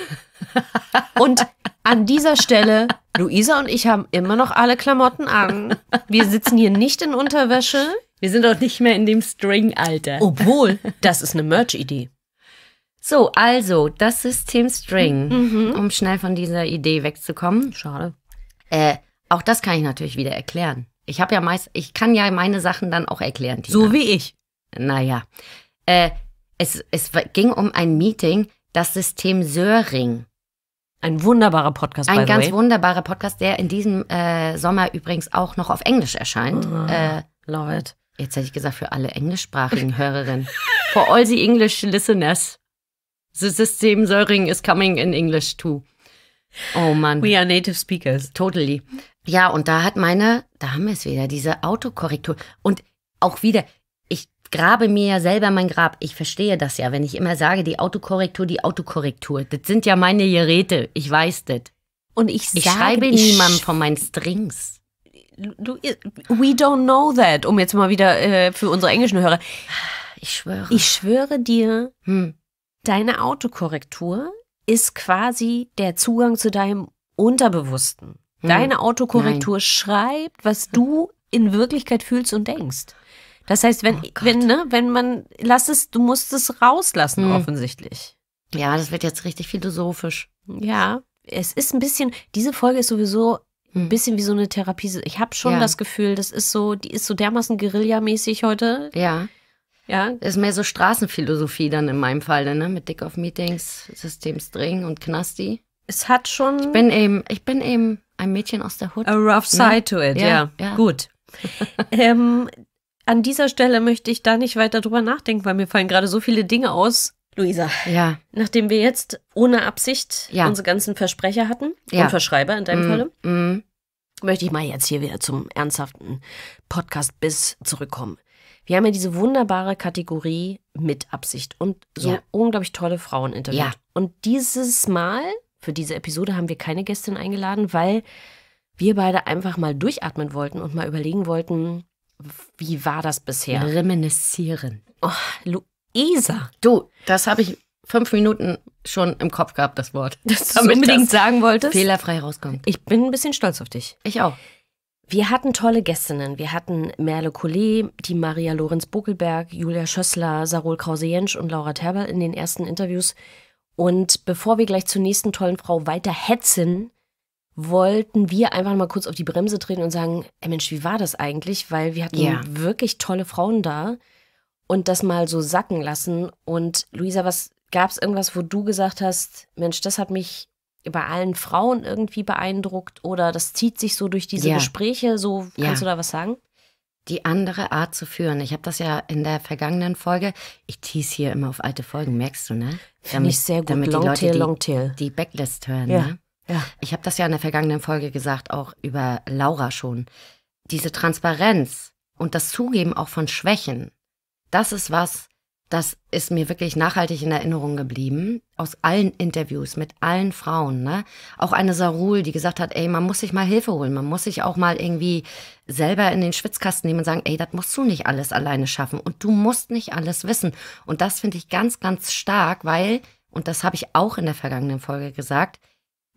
*laughs* Und an dieser Stelle, Luisa und ich haben immer noch alle Klamotten an. Wir sitzen hier nicht in Unterwäsche. Wir sind auch nicht mehr in dem String-Alter. Obwohl, *laughs* das ist eine Merch-Idee. So, also, das System String, mhm. um schnell von dieser Idee wegzukommen. Schade. Äh, auch das kann ich natürlich wieder erklären. Ich habe ja meist, ich kann ja meine Sachen dann auch erklären. Tina. So wie ich. Naja. Äh, es, es ging um ein Meeting, das System Söring. Ein wunderbarer Podcast. Ein ganz way. wunderbarer Podcast, der in diesem äh, Sommer übrigens auch noch auf Englisch erscheint. Oh, äh, love it. Jetzt hätte ich gesagt, für alle englischsprachigen *laughs* Hörerinnen. For all the English listeners. The System Söring is coming in English too. Oh man. We are native speakers. Totally. Ja, und da hat meine, da haben wir es wieder, diese Autokorrektur. Und auch wieder, ich grabe mir ja selber mein Grab. Ich verstehe das ja, wenn ich immer sage, die Autokorrektur, die Autokorrektur. Das sind ja meine Geräte, ich weiß das. Und ich, sage, ich schreibe ich niemandem von meinen Strings. We don't know that, um jetzt mal wieder äh, für unsere englischen Hörer. Ich schwöre. Ich schwöre dir, hm. deine Autokorrektur ist quasi der Zugang zu deinem Unterbewussten. Hm. Deine Autokorrektur Nein. schreibt, was du in Wirklichkeit fühlst und denkst. Das heißt, wenn, oh wenn, ne, wenn man, lass es, du musst es rauslassen, hm. offensichtlich. Ja, das wird jetzt richtig philosophisch. Ja, es ist ein bisschen, diese Folge ist sowieso ein hm. bisschen wie so eine Therapie. Ich habe schon ja. das Gefühl, das ist so, die ist so dermaßen Guerilla-mäßig heute. Ja. Ja. ist mehr so Straßenphilosophie dann in meinem Fall, ne? Mit Dick of Meetings, System String und Knasti. Es hat schon. Ich bin eben, ich bin eben ein Mädchen aus der Hood. A rough ne? side ja. to it, ja. ja. ja. Gut. *laughs* ähm, an dieser Stelle möchte ich da nicht weiter drüber nachdenken, weil mir fallen gerade so viele Dinge aus. Luisa, ja. nachdem wir jetzt ohne Absicht unsere ganzen Versprecher hatten und Verschreiber in deinem mm, Falle, mm. möchte ich mal jetzt hier wieder zum ernsthaften Podcast bis zurückkommen. Wir haben ja diese wunderbare Kategorie mit Absicht und so unglaublich tolle Frauen interviewt. Und dieses Mal für diese Episode haben wir keine Gästin eingeladen, weil wir beide einfach mal durchatmen wollten und mal überlegen wollten, wie war das bisher? Reminiszieren. Oh, Luisa. Du, das habe ich fünf Minuten schon im Kopf gehabt, das Wort. *laughs* Dass du unbedingt das sagen wolltest. Fehlerfrei rauskommt. Ich bin ein bisschen stolz auf dich. Ich auch. Wir hatten tolle Gästinnen. Wir hatten Merle Collet, die Maria Lorenz Buckelberg, Julia Schössler, Sarol Krause-Jensch und Laura Terber in den ersten Interviews. Und bevor wir gleich zur nächsten tollen Frau weiter hetzen, wollten wir einfach mal kurz auf die Bremse treten und sagen, ey Mensch, wie war das eigentlich? Weil wir hatten ja. wirklich tolle Frauen da und das mal so sacken lassen. Und Luisa, was gab es irgendwas, wo du gesagt hast, Mensch, das hat mich bei allen Frauen irgendwie beeindruckt oder das zieht sich so durch diese ja. Gespräche? So kannst ja. du da was sagen? die andere Art zu führen. Ich habe das ja in der vergangenen Folge, ich tease hier immer auf alte Folgen, merkst du, ne? Finde ich sehr gut. Damit Longtail, die Leute, die, Longtail. die Backlist hören, ja. ne? Ja. Ich habe das ja in der vergangenen Folge gesagt, auch über Laura schon. Diese Transparenz und das Zugeben auch von Schwächen, das ist was, das ist mir wirklich nachhaltig in Erinnerung geblieben. Aus allen Interviews mit allen Frauen, ne? Auch eine Sarul, die gesagt hat, ey, man muss sich mal Hilfe holen. Man muss sich auch mal irgendwie selber in den Schwitzkasten nehmen und sagen, ey, das musst du nicht alles alleine schaffen. Und du musst nicht alles wissen. Und das finde ich ganz, ganz stark, weil, und das habe ich auch in der vergangenen Folge gesagt,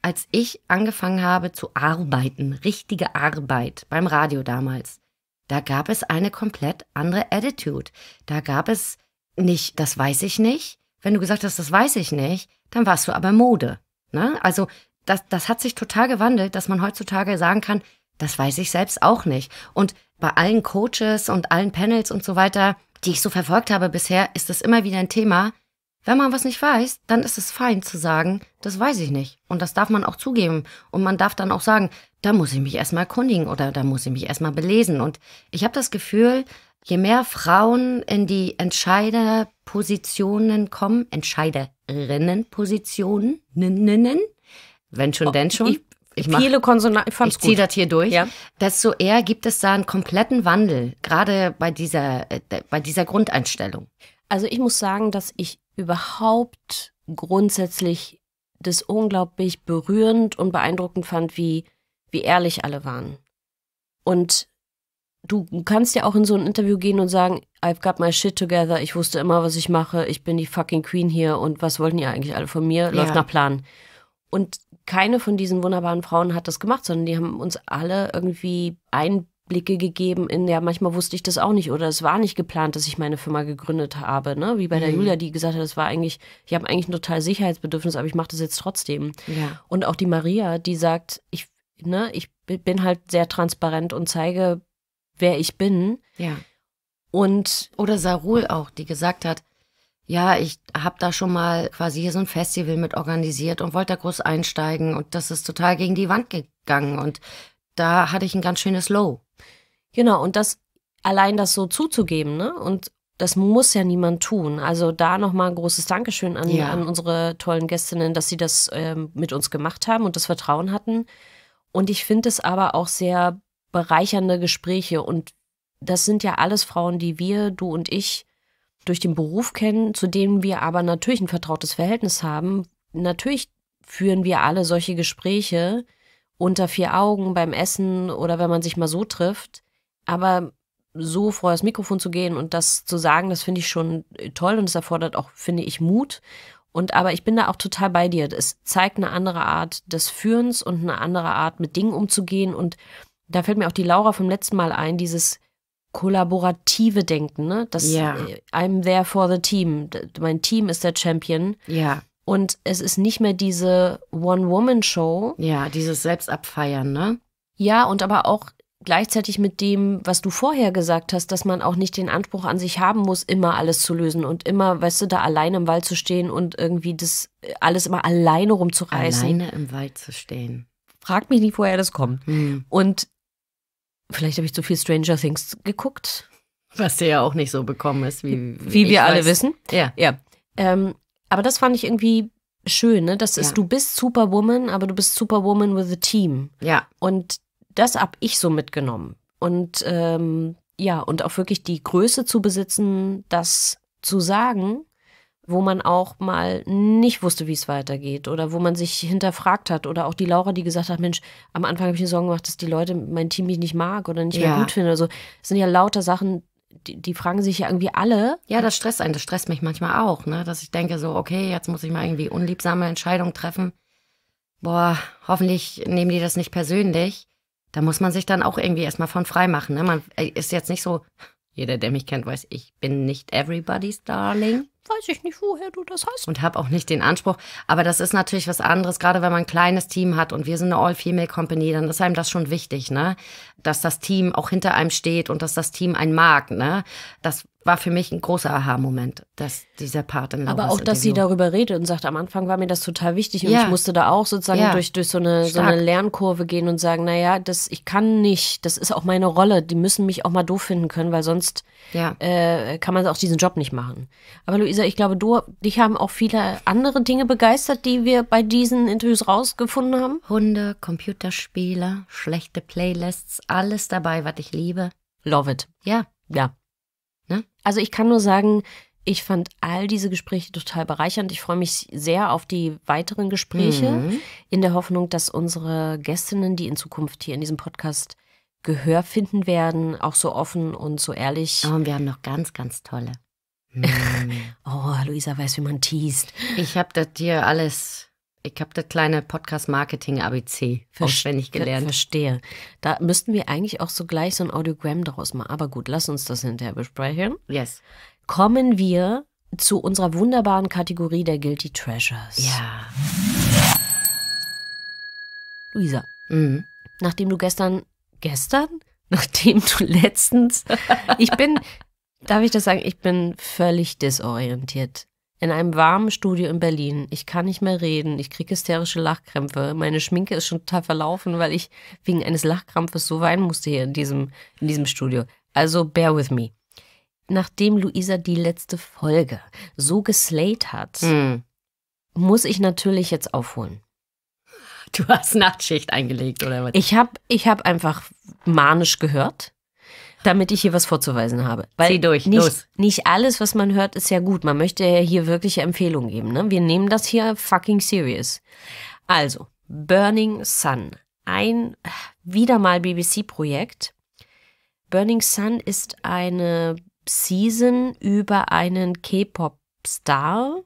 als ich angefangen habe zu arbeiten, richtige Arbeit beim Radio damals, da gab es eine komplett andere Attitude. Da gab es nicht, das weiß ich nicht. Wenn du gesagt hast, das weiß ich nicht, dann warst du aber Mode. Ne? Also das, das hat sich total gewandelt, dass man heutzutage sagen kann, das weiß ich selbst auch nicht. Und bei allen Coaches und allen Panels und so weiter, die ich so verfolgt habe bisher, ist das immer wieder ein Thema, wenn man was nicht weiß, dann ist es fein zu sagen, das weiß ich nicht. Und das darf man auch zugeben. Und man darf dann auch sagen, da muss ich mich erstmal erkundigen oder da muss ich mich erstmal belesen. Und ich habe das Gefühl, je mehr Frauen in die Entscheiderpositionen kommen, Entscheiderinnenpositionen, wenn schon, oh, denn schon. Ich, ich mach, viele Konsonanten, ich, ich ziehe das hier durch, ja. desto eher gibt es da einen kompletten Wandel, gerade bei dieser, äh, bei dieser Grundeinstellung. Also ich muss sagen, dass ich überhaupt grundsätzlich das unglaublich berührend und beeindruckend fand, wie, wie ehrlich alle waren. Und du kannst ja auch in so ein Interview gehen und sagen, I've got my shit together, ich wusste immer, was ich mache, ich bin die fucking Queen hier und was wollten ihr eigentlich alle von mir? Läuft ja. nach Plan. Und keine von diesen wunderbaren Frauen hat das gemacht, sondern die haben uns alle irgendwie ein Einblicke gegeben in, ja, manchmal wusste ich das auch nicht oder es war nicht geplant, dass ich meine Firma gegründet habe, ne? Wie bei der mhm. Julia, die gesagt hat, es war eigentlich, ich habe eigentlich ein total Sicherheitsbedürfnis, aber ich mache das jetzt trotzdem. Ja. Und auch die Maria, die sagt, ich, ne, ich bin halt sehr transparent und zeige, wer ich bin. Ja. Und oder Sarul auch, die gesagt hat, ja, ich habe da schon mal quasi hier so ein Festival mit organisiert und wollte da groß einsteigen und das ist total gegen die Wand gegangen und da hatte ich ein ganz schönes Low. Genau, und das allein das so zuzugeben, ne? Und das muss ja niemand tun. Also da nochmal ein großes Dankeschön an, ja. an, unsere tollen Gästinnen, dass sie das ähm, mit uns gemacht haben und das Vertrauen hatten. Und ich finde es aber auch sehr bereichernde Gespräche. Und das sind ja alles Frauen, die wir, du und ich, durch den Beruf kennen, zu denen wir aber natürlich ein vertrautes Verhältnis haben. Natürlich führen wir alle solche Gespräche, unter vier Augen beim Essen oder wenn man sich mal so trifft. Aber so vor das Mikrofon zu gehen und das zu sagen, das finde ich schon toll und es erfordert auch, finde ich, Mut. Und aber ich bin da auch total bei dir. Es zeigt eine andere Art des Führens und eine andere Art, mit Dingen umzugehen. Und da fällt mir auch die Laura vom letzten Mal ein, dieses kollaborative Denken, ne? Das ja. Äh, I'm there for the team. Mein Team ist der Champion. Ja. Und es ist nicht mehr diese One-Woman-Show. Ja, dieses Selbstabfeiern, ne? Ja, und aber auch gleichzeitig mit dem, was du vorher gesagt hast, dass man auch nicht den Anspruch an sich haben muss, immer alles zu lösen und immer, weißt du, da alleine im Wald zu stehen und irgendwie das äh, alles immer alleine rumzureißen. Alleine im Wald zu stehen. Frag mich nicht, woher das kommt. Hm. Und vielleicht habe ich zu viel Stranger Things geguckt. Was dir ja auch nicht so bekommen ist, wie, wie, wie wir weiß. alle wissen. Ja. ja. Ähm, aber das fand ich irgendwie schön, ne? Das ist, ja. du bist Superwoman, aber du bist Superwoman with a Team. Ja. Und das hab ich so mitgenommen. Und ähm, ja, und auch wirklich die Größe zu besitzen, das zu sagen, wo man auch mal nicht wusste, wie es weitergeht oder wo man sich hinterfragt hat oder auch die Laura, die gesagt hat, Mensch, am Anfang habe ich mir Sorgen gemacht, dass die Leute mein Team mich nicht mag oder nicht ja. mehr gut finden oder so. Das sind ja lauter Sachen, die, die, fragen sich ja irgendwie alle. Ja, das stresst einen, das stresst mich manchmal auch, ne? Dass ich denke so, okay, jetzt muss ich mal irgendwie unliebsame Entscheidungen treffen. Boah, hoffentlich nehmen die das nicht persönlich. Da muss man sich dann auch irgendwie erstmal von frei machen. Ne? Man äh, ist jetzt nicht so, jeder, der mich kennt, weiß, ich bin nicht everybody's darling weiß ich nicht, woher du das hast. Und habe auch nicht den Anspruch. Aber das ist natürlich was anderes, gerade wenn man ein kleines Team hat und wir sind eine All-Female-Company, dann ist einem das schon wichtig, ne? Dass das Team auch hinter einem steht und dass das Team einen mag, ne? Das war für mich ein großer Aha-Moment, dass dieser Part in Laura's Aber auch, dass sie darüber redet und sagt, am Anfang war mir das total wichtig und ja. ich musste da auch sozusagen ja. durch, durch so, eine, so eine Lernkurve gehen und sagen, naja, das, ich kann nicht, das ist auch meine Rolle, die müssen mich auch mal doof finden können, weil sonst ja. äh, kann man auch diesen Job nicht machen. Aber Luis, Luisa, ich glaube, du, dich haben auch viele andere Dinge begeistert, die wir bei diesen Interviews rausgefunden haben. Hunde, Computerspiele, schlechte Playlists, alles dabei, was ich liebe. Love it. Ja. Ja. Ne? Also ich kann nur sagen, ich fand all diese Gespräche total bereichernd. Ich freue mich sehr auf die weiteren Gespräche, mhm. in der Hoffnung, dass unsere Gästinnen, die in Zukunft hier in diesem Podcast Gehör finden werden, auch so offen und so ehrlich. Oh, und wir haben noch ganz, ganz tolle. *laughs* oh, Luisa weiß, wie man teast. Ich habe das dir alles, ich habe das kleine Podcast-Marketing-ABC auswendig gelernt. verstehe. Da müssten wir eigentlich auch so gleich so ein Audiogramm daraus machen. Aber gut, lass uns das hinterher besprechen. Yes. Kommen wir zu unserer wunderbaren Kategorie der Guilty Treasures. Ja. Luisa, mhm. nachdem du gestern, gestern? *laughs* Nachdem du letztens, ich bin, Darf ich das sagen? Ich bin völlig desorientiert. In einem warmen Studio in Berlin. Ich kann nicht mehr reden. Ich kriege hysterische Lachkrämpfe. Meine Schminke ist schon total verlaufen, weil ich wegen eines Lachkrampfes so weinen musste hier in diesem, in diesem Studio. Also bear with me. Nachdem Luisa die letzte Folge so geslayed hat, mm. muss ich natürlich jetzt aufholen. Du hast Nachtschicht eingelegt, oder was? Ich habe ich hab einfach manisch gehört damit ich hier was vorzuweisen habe. Weil Zieh durch, nicht, los. Nicht alles, was man hört, ist ja gut. Man möchte ja hier wirkliche Empfehlungen geben. Ne? Wir nehmen das hier fucking serious. Also, Burning Sun. Ein wieder mal BBC-Projekt. Burning Sun ist eine Season über einen K-Pop-Star.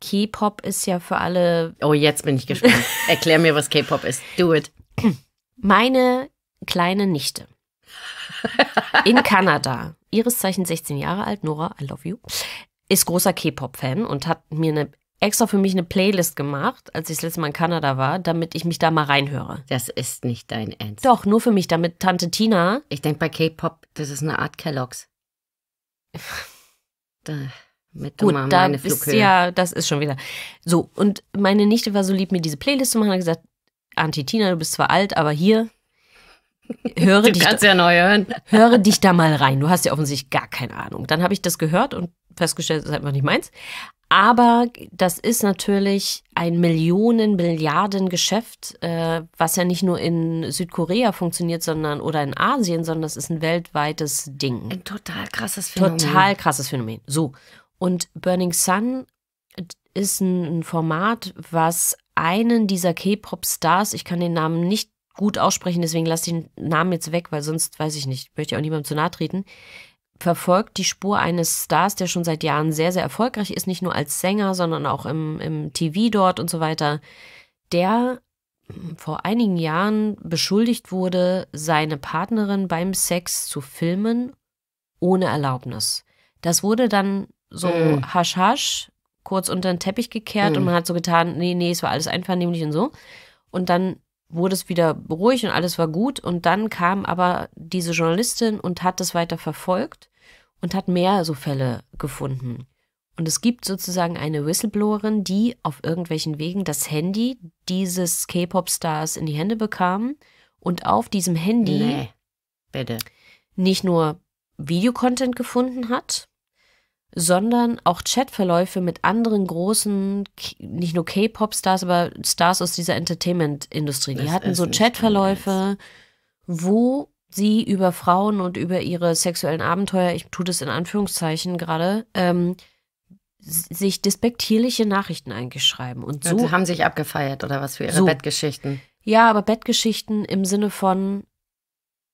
K-Pop ist ja für alle. Oh, jetzt bin ich gespannt. *laughs* Erklär mir, was K-Pop ist. Do it. Meine kleine Nichte in Kanada, Iris Zeichen 16 Jahre alt, Nora, I love you, ist großer K-Pop-Fan und hat mir eine extra für mich eine Playlist gemacht, als ich das letzte Mal in Kanada war, damit ich mich da mal reinhöre. Das ist nicht dein Ernst. Doch, nur für mich, damit Tante Tina. Ich denke bei K-Pop, das ist eine Art Kelloggs. Da, mit Gut, Dummer, da ist ja, das ist schon wieder. So, und meine Nichte war so lieb, mir diese Playlist zu machen, hat gesagt, Auntie Tina, du bist zwar alt, aber hier, höre du *laughs* dich kannst da, ja neu hören. höre dich da mal rein. Du hast ja offensichtlich gar keine Ahnung. Dann habe ich das gehört und festgestellt, das ist einfach nicht meins. Aber das ist natürlich ein Millionen, Milliarden Geschäft, äh, was ja nicht nur in Südkorea funktioniert, sondern oder in Asien, sondern das ist ein weltweites Ding. Ein total krasses Phänomen. Total krasses Phänomen. So. Und Burning Sun äh, ist ein Format, was einen dieser K-Pop-Stars, ich kann den Namen nicht gut aussprechen, deswegen lasse ich den Namen jetzt weg, weil sonst weiß ich nicht, möchte ich auch niemandem zu nahe treten, verfolgt die Spur eines Stars, der schon seit Jahren sehr, sehr erfolgreich ist, nicht nur als Sänger, sondern auch im, im TV dort und so weiter, der vor einigen Jahren beschuldigt wurde, seine Partnerin beim Sex zu filmen ohne Erlaubnis. Das wurde dann so äh. Mm. hasch hasch kurz unter den Teppich gekehrt äh. und mm. man hat so getan, nee, nee, es war alles einvernehmlich und so. Und dann wurde es wieder ruhig und alles war gut. Und dann kam aber diese Journalistin und hat das weiter verfolgt und hat mehr so Fälle gefunden. Und es gibt sozusagen eine Whistleblowerin, die auf irgendwelchen Wegen das Handy dieses K-Pop-Stars in die Hände bekam und auf diesem Handy nee, nicht nur Videocontent gefunden hat, sondern auch Chatverläufe mit anderen großen, nicht nur K-Pop-Stars, aber Stars aus dieser Entertainment-Industrie. Die hatten so Chatverläufe, wo sie über Frauen und über ihre sexuellen Abenteuer, ich tue das in Anführungszeichen gerade, ähm, sich despektierliche Nachrichten eigentlich schreiben. Und also so und haben sich abgefeiert oder was für ihre so. Bettgeschichten. Ja, aber Bettgeschichten im Sinne von,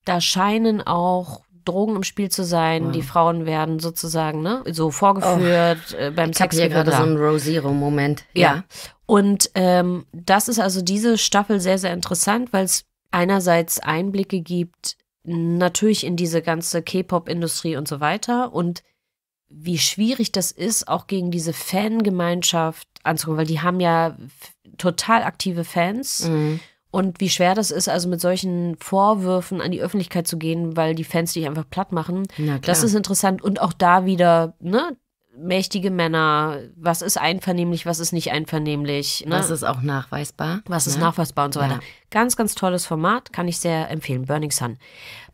da scheinen auch Drogen im Spiel zu sein. Wow. Die Frauen werden sozusagen ne, so vorgeführt oh, äh, beim ich Sex. Ich habe hier gerade so einen Rosiro-Moment. Ja. ja. Und ähm, das ist also diese Staffel sehr, sehr interessant, weil es einerseits Einblicke gibt, natürlich in diese ganze K-Pop-Industrie und so weiter und wie schwierig das ist, auch gegen diese Fangemeinschaft anzukommen, weil die haben ja total aktive Fans. Mhm und wie schwer das ist, also mit solchen Vorwürfen an die Öffentlichkeit zu gehen, weil die Fans dich einfach platt machen. Na klar. Das ist interessant. Und auch da wieder, ne? Mächtige Männer, was ist einvernehmlich, was ist nicht einvernehmlich. Ne? Was ist auch nachweisbar. Was ist ne? nachweisbar und so weiter. Ja. Ganz, ganz tolles Format, kann ich sehr empfehlen. Burning Sun.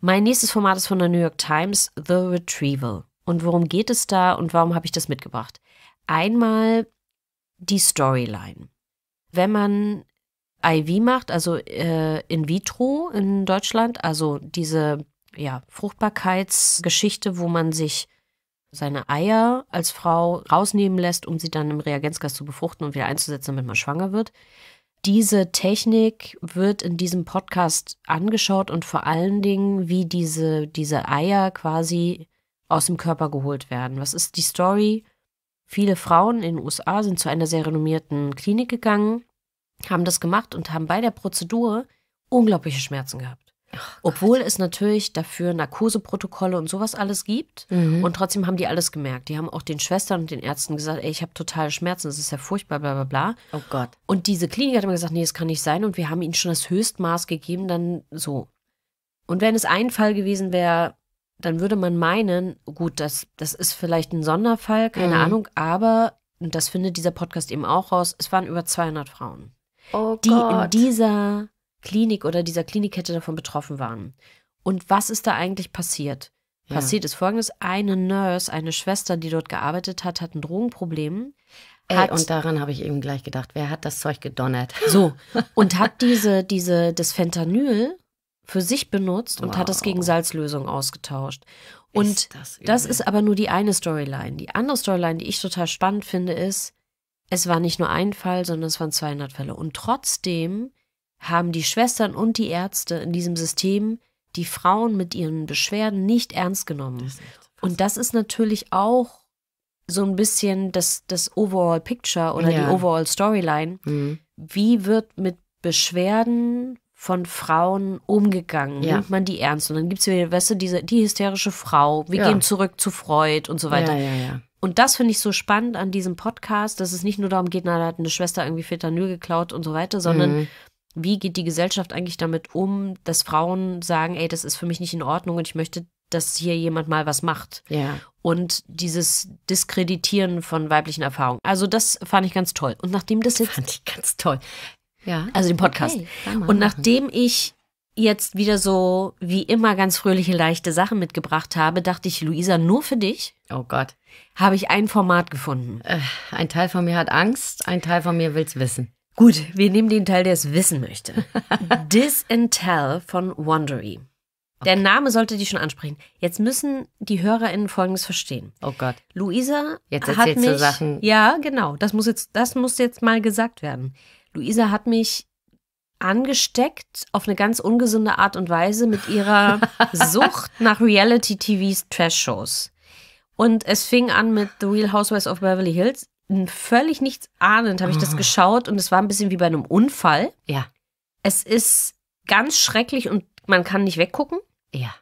Mein nächstes Format ist von der New York Times, The Retrieval. Und worum geht es da und warum habe ich das mitgebracht? Einmal die Storyline. Wenn man IV macht, also äh, in vitro in Deutschland, also diese ja, Fruchtbarkeitsgeschichte, wo man sich seine Eier als Frau rausnehmen lässt, um sie dann im Reagenzgas zu befruchten und wieder einzusetzen, damit man schwanger wird. Diese Technik wird in diesem Podcast angeschaut und vor allen Dingen, wie diese, diese Eier quasi aus dem Körper geholt werden. Was ist die Story? Viele Frauen in den USA sind zu einer sehr renommierten Klinik gegangen haben das gemacht und haben bei der Prozedur unglaubliche Schmerzen gehabt. Oh Obwohl es natürlich dafür Narkoseprotokolle und sowas alles gibt. Mhm. Und trotzdem haben die alles gemerkt. Die haben auch den Schwestern und den Ärzten gesagt, ey, ich habe totale Schmerzen, das ist ja furchtbar, bla bla bla. Oh Gott. Und diese Klinik hat immer gesagt, nee, das kann nicht sein. Und wir haben ihnen schon das Höchstmaß gegeben, dann so. Und wenn es ein Fall gewesen wäre, dann würde man meinen, gut, das, das ist vielleicht ein Sonderfall, keine mhm. Ahnung, aber, und das findet dieser Podcast eben auch raus, es waren über 200 Frauen oh die Gott. in dieser Klinik oder dieser Klinikkette davon betroffen waren. Und was ist da eigentlich passiert? Ja. Passiert ist folgendes: Eine Nurse, eine Schwester, die dort gearbeitet hat, hat ein Drogenproblem. Ey, äh, und daran habe ich eben gleich gedacht, wer hat das Zeug gedonnert? So, *laughs* und hat diese, diese, das Fentanyl für sich benutzt und wow. hat es gegen Salzlösung ausgetauscht. Und ist das, das, ist aber nur die eine Storyline. Die andere Storyline, die ich total spannend finde, ist, es war nicht nur ein Fall, sondern es waren 200 Fälle. Und trotzdem haben die Schwestern und die Ärzte in diesem System die Frauen mit ihren Beschwerden nicht ernst genommen. Das und das ist natürlich auch so ein bisschen das, das Overall Picture oder ja. die Overall Storyline. Mhm. Wie wird mit Beschwerden von Frauen umgegangen? Ja. Nimmt man die ernst? Und dann gibt es wieder, weißt du, diese, die hysterische Frau, wir ja. gehen zurück zu Freud und so weiter. Ja, ja, ja. Und das finde ich so spannend an diesem Podcast, dass es nicht nur darum geht, na, da hat eine Schwester irgendwie Fentanyl geklaut und so weiter, sondern mhm. wie geht die Gesellschaft eigentlich damit um, dass Frauen sagen, ey, das ist für mich nicht in Ordnung und ich möchte, dass hier jemand mal was macht. Ja. Und dieses Diskreditieren von weiblichen Erfahrungen. Also das fand ich ganz toll. Und nachdem das jetzt... Fand ich ganz toll. Ja. Also den Podcast. Okay, und nachdem ich jetzt wieder so wie immer ganz fröhliche, leichte Sachen mitgebracht habe, dachte ich, Luisa, nur für dich. Oh Gott. Habe ich ein Format gefunden. Äh, ein Teil von mir hat Angst, ein Teil von mir will es wissen. Gut, wir nehmen den Teil, der es wissen möchte. *laughs* Dis and Tell von Wondery. Okay. Der Name sollte die schon ansprechen. Jetzt müssen die HörerInnen Folgendes verstehen. Oh Gott. Luisa jetzt hat mich, Jetzt erzählst du Sachen. Ja, genau. Das muss jetzt, das muss jetzt mal gesagt werden. Luisa hat mich angesteckt auf eine ganz ungesunde Art und Weise mit ihrer *laughs* Sucht nach Reality-TVs, Trash-Shows. Und es fing an mit The Real Housewives of Beverly Hills. Völlig nichts ahnend habe ich das ah. geschaut und es war ein bisschen wie bei einem Unfall. Ja. Es ist ganz schrecklich und man kann nicht weggucken. Ja.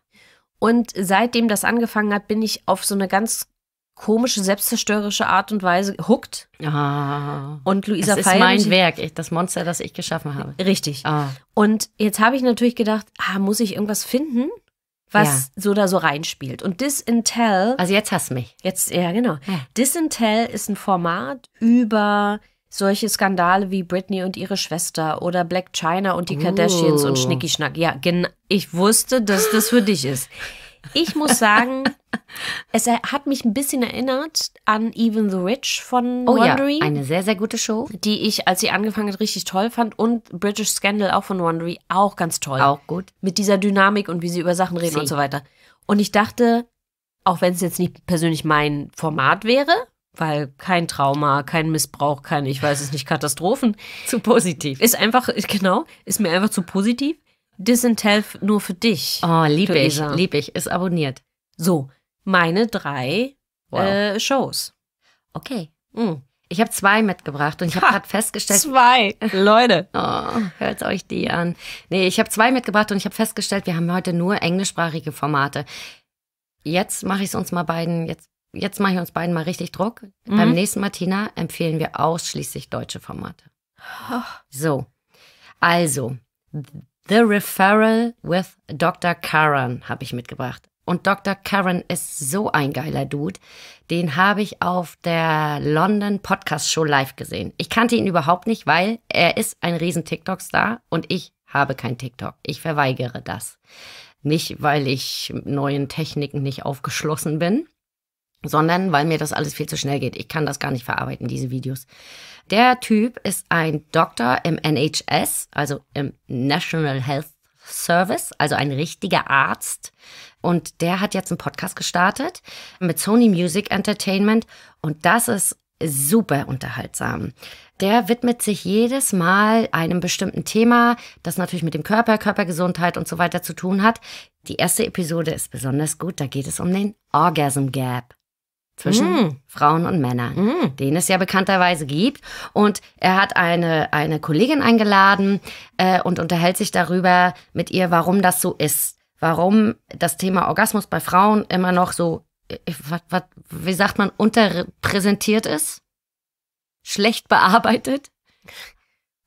Und seitdem das angefangen hat, bin ich auf so eine ganz komische, selbstzerstörerische Art und Weise huckt. Ah, und Luisa Das ist mein Werk, ich, das Monster, das ich geschaffen habe. Richtig. Ah. Und jetzt habe ich natürlich gedacht, ah, muss ich irgendwas finden, was ja. so da so reinspielt. Und Disintel. Also jetzt hast du mich. Jetzt, ja, genau. Ja. Disintel ist ein Format über solche Skandale wie Britney und ihre Schwester oder Black China und die Kardashians und uh. Schnicki Schnack. Ja, genau. Ich wusste, dass das für dich ist. Ich muss *laughs* sagen, es hat mich ein bisschen erinnert an Even the Rich von oh, Wondery. Ja, eine sehr, sehr gute Show. Die ich, als sie angefangen hat, richtig toll fand. Und British Scandal auch von Wondery, auch ganz toll. Auch gut. Mit dieser Dynamik und wie sie über Sachen reden sie. und so weiter. Und ich dachte, auch wenn es jetzt nicht persönlich mein Format wäre, weil kein Trauma, kein Missbrauch, kein, ich weiß es nicht, Katastrophen. *laughs* zu positiv. Ist einfach, *laughs* genau, ist mir einfach zu positiv. Disentelf nur für dich. Oh, liebe ich, liebe ich, ist abonniert. So, meine drei wow. äh, Shows. Okay. Mhm. Ich habe zwei mitgebracht und ich habe gerade festgestellt. Zwei *laughs* Leute. Oh, hört euch die an. Nee, ich habe zwei mitgebracht und ich habe festgestellt, wir haben heute nur englischsprachige Formate. Jetzt mache ich es uns mal beiden, jetzt, jetzt mache ich uns beiden mal richtig Druck. Mhm. Beim nächsten Martina empfehlen wir ausschließlich deutsche Formate. Oh. So. Also, The Referral with Dr. Karen habe ich mitgebracht. Und Dr. Karen ist so ein geiler Dude. Den habe ich auf der London Podcast Show live gesehen. Ich kannte ihn überhaupt nicht, weil er ist ein riesen TikTok-Star und ich habe kein TikTok. Ich verweigere das. Nicht, weil ich neuen Techniken nicht aufgeschlossen bin, sondern weil mir das alles viel zu schnell geht. Ich kann das gar nicht verarbeiten, diese Videos. Der Typ ist ein Doktor im NHS, also im National Health Service, also ein richtiger Arzt, und der hat jetzt einen Podcast gestartet mit Sony Music Entertainment. Und das ist super unterhaltsam. Der widmet sich jedes Mal einem bestimmten Thema, das natürlich mit dem Körper, Körpergesundheit und so weiter zu tun hat. Die erste Episode ist besonders gut, da geht es um den Orgasm Gap zwischen mm. Frauen und Männern, mm. den es ja bekannterweise gibt. Und er hat eine, eine Kollegin eingeladen äh, und unterhält sich darüber mit ihr, warum das so ist warum das Thema Orgasmus bei Frauen immer noch so, was, äh, was, wie sagt man, unterpräsentiert ist, schlecht bearbeitet.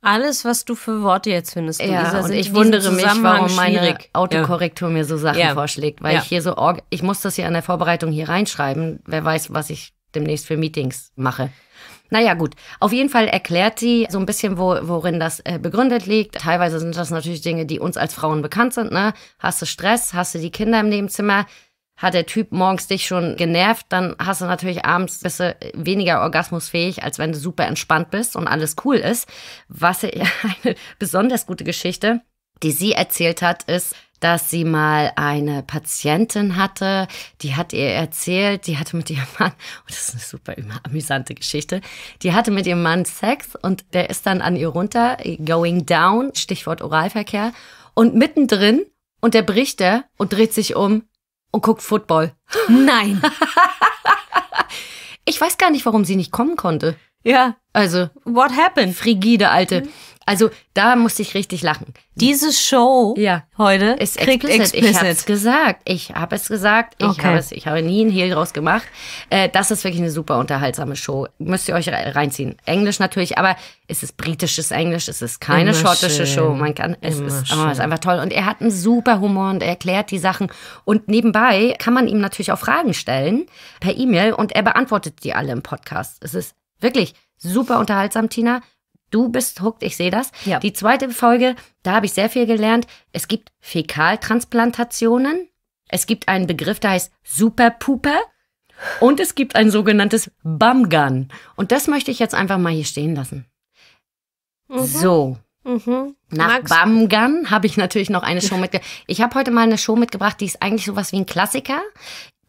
Alles, was du für Worte jetzt findest. Du, ja, Lisa, und ich wundere mich, warum meine schwierig. Autokorrektur ja. mir so Sachen ja. vorschlägt, weil ja. ich hier so, ich muss das hier an der Vorbereitung hier reinschreiben. Wer weiß, was ich demnächst für Meetings mache. Naja, gut. Auf jeden Fall erklärt sie so ein bisschen, wo, worin das äh, begründet liegt. Teilweise sind das natürlich Dinge, die uns als Frauen bekannt sind. Ne? Hast du Stress, hast du die Kinder im Nebenzimmer, hat der Typ morgens dich schon genervt, dann hast du natürlich abends bist du weniger orgasmusfähig, als wenn du super entspannt bist und alles cool ist. Was *laughs* eine besonders gute Geschichte, die sie erzählt hat, ist, dass sie mal eine Patientin hatte, die hat ihr erzählt, die hatte mit ihrem Mann, oh, das ist eine super amüsante Geschichte, die hatte mit ihrem Mann Sex und der ist dann an ihr runter, going down, Stichwort Oralverkehr, und mittendrin und der bricht er und dreht sich um und guckt Football. *gasps* Nein. *laughs* ich weiß gar nicht, warum sie nicht kommen konnte. Ja. Also. What happened? Frigide Alte. Mhm. Also da musste ich richtig lachen. Diese Show ja. heute ist kriegt explicit. explicit. Ich habe es gesagt. Ich habe es gesagt. Ich okay. habe es. Ich habe nie einen Hehl draus gemacht. Äh, das ist wirklich eine super unterhaltsame Show. Müsst ihr euch reinziehen. Englisch natürlich, aber es ist britisches Englisch. Es ist keine Immer schottische schön. Show. Man kann. Es ist, oh, ist einfach toll. Und er hat einen super Humor und er erklärt die Sachen. Und nebenbei kann man ihm natürlich auch Fragen stellen per E-Mail und er beantwortet die alle im Podcast. Es ist wirklich super unterhaltsam, Tina. Du bist hooked, ich sehe das. Ja. Die zweite Folge, da habe ich sehr viel gelernt. Es gibt Fäkaltransplantationen. Es gibt einen Begriff, der heißt Superpooper. Und es gibt ein sogenanntes Bumgun. Und das möchte ich jetzt einfach mal hier stehen lassen. Mhm. So. Mhm. Nach Max. Bumgun habe ich natürlich noch eine Show mitgebracht. Ich habe heute mal eine Show mitgebracht, die ist eigentlich sowas wie ein Klassiker.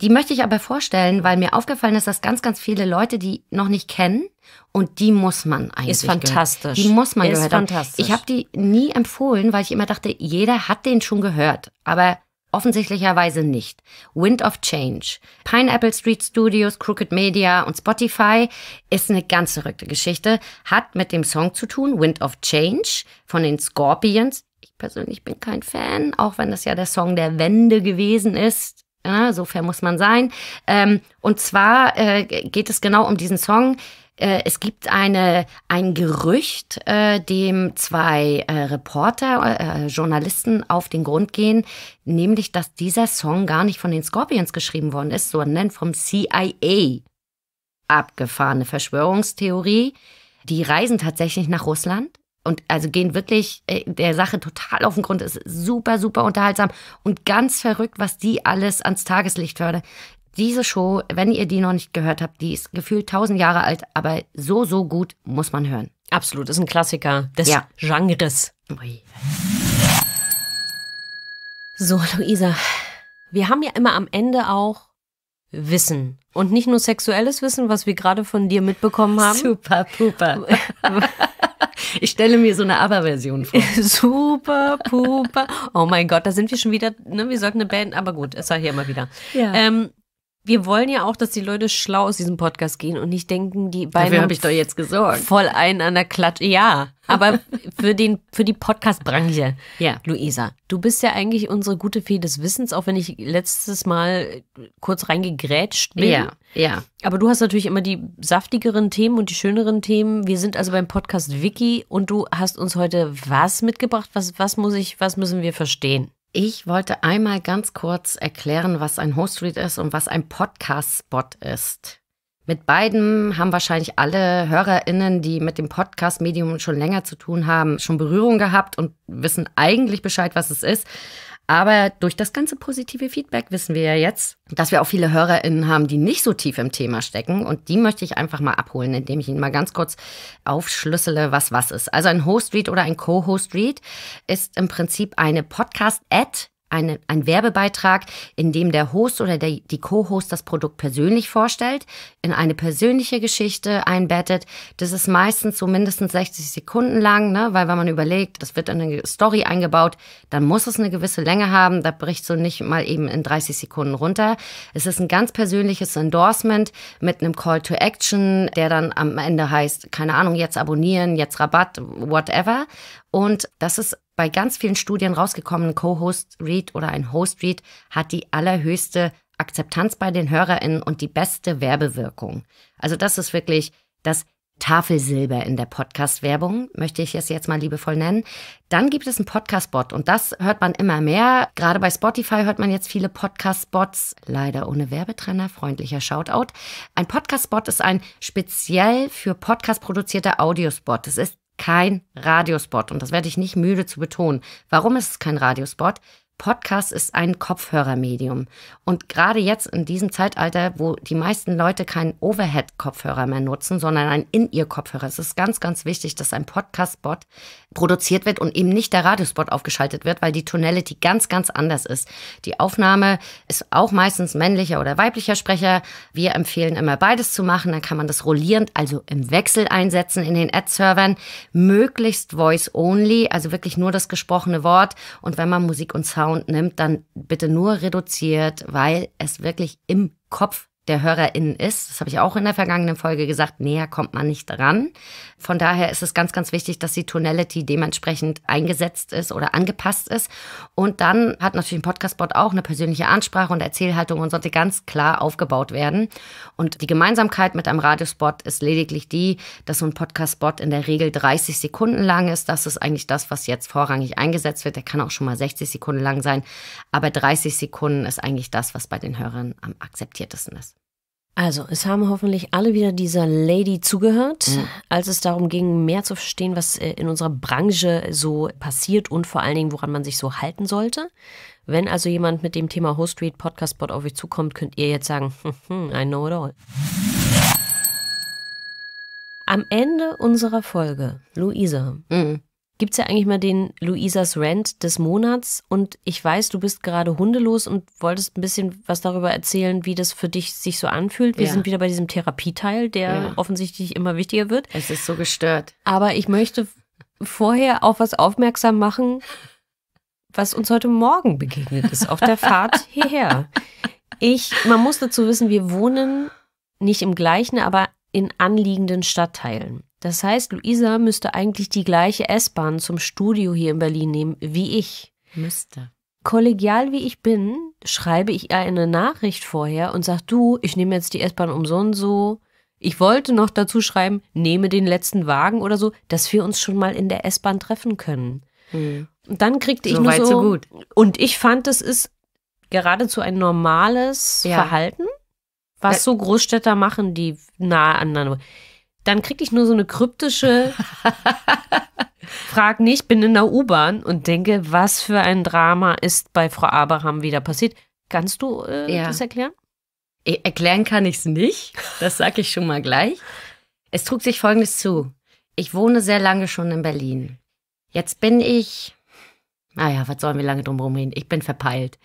Die möchte ich aber vorstellen, weil mir aufgefallen ist, dass ganz, ganz viele Leute die noch nicht kennen und die muss man eigentlich. Ist fantastisch. Gehört. Die muss man ist gehört fantastisch. Haben. Ich habe die nie empfohlen, weil ich immer dachte, jeder hat den schon gehört, aber offensichtlicherweise nicht. Wind of Change, Pineapple Street Studios, Crooked Media und Spotify ist eine ganz verrückte Geschichte, hat mit dem Song zu tun, Wind of Change von den Scorpions. Ich persönlich bin kein Fan, auch wenn das ja der Song der Wende gewesen ist ja, so fair muss man sein. Ähm, und zwar äh, geht es genau um diesen Song. Äh, es gibt eine, ein Gerücht, äh, dem zwei äh, Reporter, äh, Journalisten auf den Grund gehen, nämlich, dass dieser Song gar nicht von den Scorpions geschrieben worden ist, sondern vom CIA. Abgefahrene Verschwörungstheorie. Die reisen tatsächlich nach Russland, und also gehen wirklich äh, der Sache total auf den Grund. Es Ist super, super unterhaltsam und ganz verrückt, was die alles ans Tageslicht fördern. Diese Show, wenn ihr die noch nicht gehört habt, die ist gefühlt tausend Jahre alt, aber so, so gut muss man hören. Absolut, ist ein Klassiker des ja. Genres. Ui. So, Luisa, wir haben ja immer am Ende auch Wissen. Und nicht nur sexuelles Wissen, was wir gerade von dir mitbekommen haben. Super, pupa. *laughs* Ich stelle mir so eine Aber-Version vor. Super, pupa. Oh mein Gott, da sind wir schon wieder, ne? Wir sollten eine Band, aber gut, es sei hier immer wieder. Ja. Ähm, wir wollen ja auch, dass die Leute schlau aus diesem Podcast gehen und nicht denken, die beiden. Dafür habe ich doch jetzt gesorgt. Voll einen an der Klatsche. Ja, aber *laughs* für, den, für die Podcast-Branche. Ja. Luisa, du bist ja eigentlich unsere gute Fee des Wissens, auch wenn ich letztes Mal kurz reingegrätscht bin. Ja, ja. Aber du hast natürlich immer die saftigeren Themen und die schöneren Themen. Wir sind also beim Podcast Wiki und du hast uns heute was mitgebracht. Was, was muss ich, was müssen wir verstehen? Ich wollte einmal ganz kurz erklären, was ein Host-Read ist und was ein Podcast-Spot ist. Mit beidem haben wahrscheinlich alle HörerInnen, die mit dem Podcast-Medium schon länger zu tun haben, schon Berührung gehabt und wissen eigentlich Bescheid, was es ist. Aber durch das ganze positive Feedback wissen wir ja jetzt, dass wir auch viele HörerInnen haben, die nicht so tief im Thema stecken. Und die möchte ich einfach mal abholen, indem ich Ihnen mal ganz kurz aufschlüssele, was was ist. Also ein Host-Read oder ein Co-Host-Read ist im Prinzip eine Podcast-Ad, eine, ein Werbebeitrag, in dem der Host oder der, die Co-Host das Produkt persönlich vorstellt, in eine persönliche Geschichte einbettet. Das ist meistens so mindestens 60 Sekunden lang, ne? weil wenn man überlegt, das wird in eine Story eingebaut, dann muss es eine gewisse Länge haben. Da bricht so nicht mal eben in 30 Sekunden runter. Es ist ein ganz persönliches Endorsement mit einem Call to Action, der dann am Ende heißt, keine Ahnung, jetzt abonnieren, jetzt Rabatt, whatever. Und das ist bei ganz vielen Studien rausgekommen, Co-Host-Read oder ein Host-Read hat die allerhöchste Akzeptanz bei den HörerInnen und die beste Werbewirkung. Also das ist wirklich das Tafelsilber in der Podcast-Werbung, möchte ich es jetzt mal liebevoll nennen. Dann gibt es einen Podcast-Bot und das hört man immer mehr. Gerade bei Spotify hört man jetzt viele Podcast-Bots, leider ohne Werbetrenner, freundlicher Shoutout. Ein Podcast-Bot ist ein speziell für Podcast produzierter Audiospot. Es ist kein Radiospot. Und das werde ich nicht müde zu betonen. Warum ist es kein Radiospot? Podcast ist ein Kopfhörermedium. Und gerade jetzt in diesem Zeitalter, wo die meisten Leute keinen Overhead-Kopfhörer mehr nutzen, sondern einen In-Ear-Kopfhörer, ist es ganz, ganz wichtig, dass ein Podcast-Spot produziert wird und eben nicht der Radiospot aufgeschaltet wird, weil die Tonality ganz, ganz anders ist. Die Aufnahme ist auch meistens männlicher oder weiblicher Sprecher. Wir empfehlen immer beides zu machen. Dann kann man das rollierend, also im Wechsel einsetzen in den Ad-Servern. Möglichst voice-only, also wirklich nur das gesprochene Wort. Und wenn man Musik und Sound Sound nimmt, dann bitte nur reduziert, weil es wirklich im Kopf der HörerInnen ist. Das habe ich auch in der vergangenen Folge gesagt, näher kommt man nicht dran. Von daher ist es ganz, ganz wichtig, dass die Tonality dementsprechend eingesetzt ist oder angepasst ist. Und dann hat natürlich ein Podcast-Bot auch eine persönliche Ansprache und Erzählhaltung und sollte ganz klar aufgebaut werden. Und die Gemeinsamkeit mit einem Radiospot ist lediglich die, dass so ein Podcast-Bot in der Regel 30 Sekunden lang ist. Das ist eigentlich das, was jetzt vorrangig eingesetzt wird. Der kann auch schon mal 60 Sekunden lang sein. Aber 30 Sekunden ist eigentlich das, was bei den Hörern am akzeptiertesten ist. Also, es haben hoffentlich alle wieder dieser Lady zugehört, mhm. als es darum ging, mehr zu verstehen, was äh, in unserer Branche so passiert und vor allen Dingen, woran man sich so halten sollte. Wenn also jemand mit dem Thema Host Read Podcast Bot auf euch zukommt, könnt ihr jetzt sagen, *laughs* hm, I know it all. Am Ende unserer Folge, Luisa, mhm gibt es ja eigentlich mal den Luisas Rent des Monats. Und ich weiß, du bist gerade hundelos und wolltest ein bisschen was darüber erzählen, wie das für dich sich so anfühlt. Wir ja. sind wieder bei diesem Therapieteil, der ja. offensichtlich immer wichtiger wird. Es ist so gestört. Aber ich möchte vorher auf was aufmerksam machen, was uns heute Morgen begegnet ist, auf der Fahrt *laughs* hierher. Ich, man muss dazu wissen, wir wohnen nicht im gleichen, aber in anliegenden Stadtteilen. Das heißt, Luisa müsste eigentlich die gleiche S-Bahn zum Studio hier in Berlin nehmen wie ich. Müsste. Kollegial wie ich bin, schreibe ich ihr eine Nachricht vorher und sage, du, ich nehme jetzt die S-Bahn um so und so. Ich wollte noch dazu schreiben, nehme den letzten Wagen oder so, dass wir uns schon mal in der S-Bahn treffen können. Mhm. Und dann kriegte ich so nur weit, so, so gut. Und ich fand, es ist geradezu ein normales ja. Verhalten, was so Großstädter machen, die nahe aneinander dann krieg ich nur so eine kryptische Frag nicht, bin in der U-Bahn und denke, was für ein Drama ist bei Frau Abraham wieder passiert. Kannst du äh, ja. das erklären? E, erklären kann ich es nicht. Das sage ich schon mal gleich. Es trug sich Folgendes zu. Ich wohne sehr lange schon in Berlin. Jetzt bin ich, naja, was sollen wir lange drum rumreden? Ich bin verpeilt.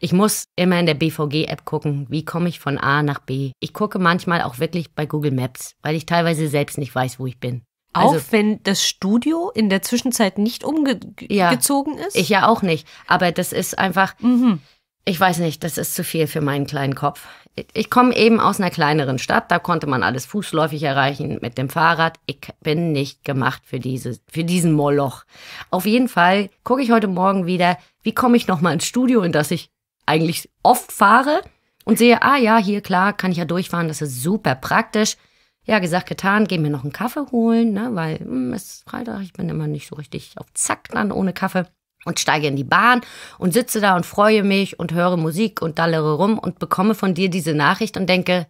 Ich muss immer in der BVG-App gucken, wie komme ich von A nach B. Ich gucke manchmal auch wirklich bei Google Maps, weil ich teilweise selbst nicht weiß, wo ich bin. Auch also, wenn das Studio in der Zwischenzeit nicht umgezogen ja, ist? Ich ja auch nicht. Aber das ist einfach, mhm. ich weiß nicht, das ist zu viel für meinen kleinen Kopf. Ich komme eben aus einer kleineren Stadt, da konnte man alles fußläufig erreichen mit dem Fahrrad. Ich bin nicht gemacht für, diese, für diesen Moloch. Auf jeden Fall gucke ich heute Morgen wieder, wie komme ich nochmal ins Studio, in das ich eigentlich oft fahre und sehe, ah ja, hier klar, kann ich ja durchfahren, das ist super praktisch. Ja, gesagt, getan, geh mir noch einen Kaffee holen, ne, weil hm, es ist Freitag, ich bin immer nicht so richtig auf Zack dann ohne Kaffee und steige in die Bahn und sitze da und freue mich und höre Musik und dallere rum und bekomme von dir diese Nachricht und denke,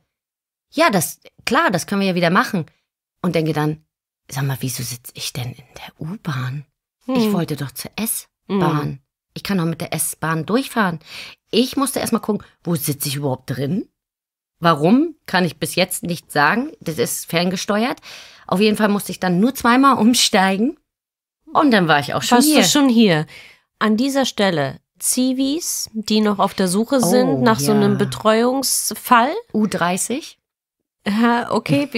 ja, das, klar, das können wir ja wieder machen. Und denke dann, sag mal, wieso sitze ich denn in der U-Bahn? Hm. Ich wollte doch zur S-Bahn. Hm. Ich kann doch mit der S-Bahn durchfahren. Ich musste erstmal gucken, wo sitze ich überhaupt drin? Warum, kann ich bis jetzt nicht sagen. Das ist ferngesteuert. Auf jeden Fall musste ich dann nur zweimal *laughs* umsteigen. Und dann war ich auch schon Warst hier. du schon hier? An dieser Stelle, Zivis, die noch auf der Suche oh, sind oh, nach ja. so einem Betreuungsfall. U30 okay,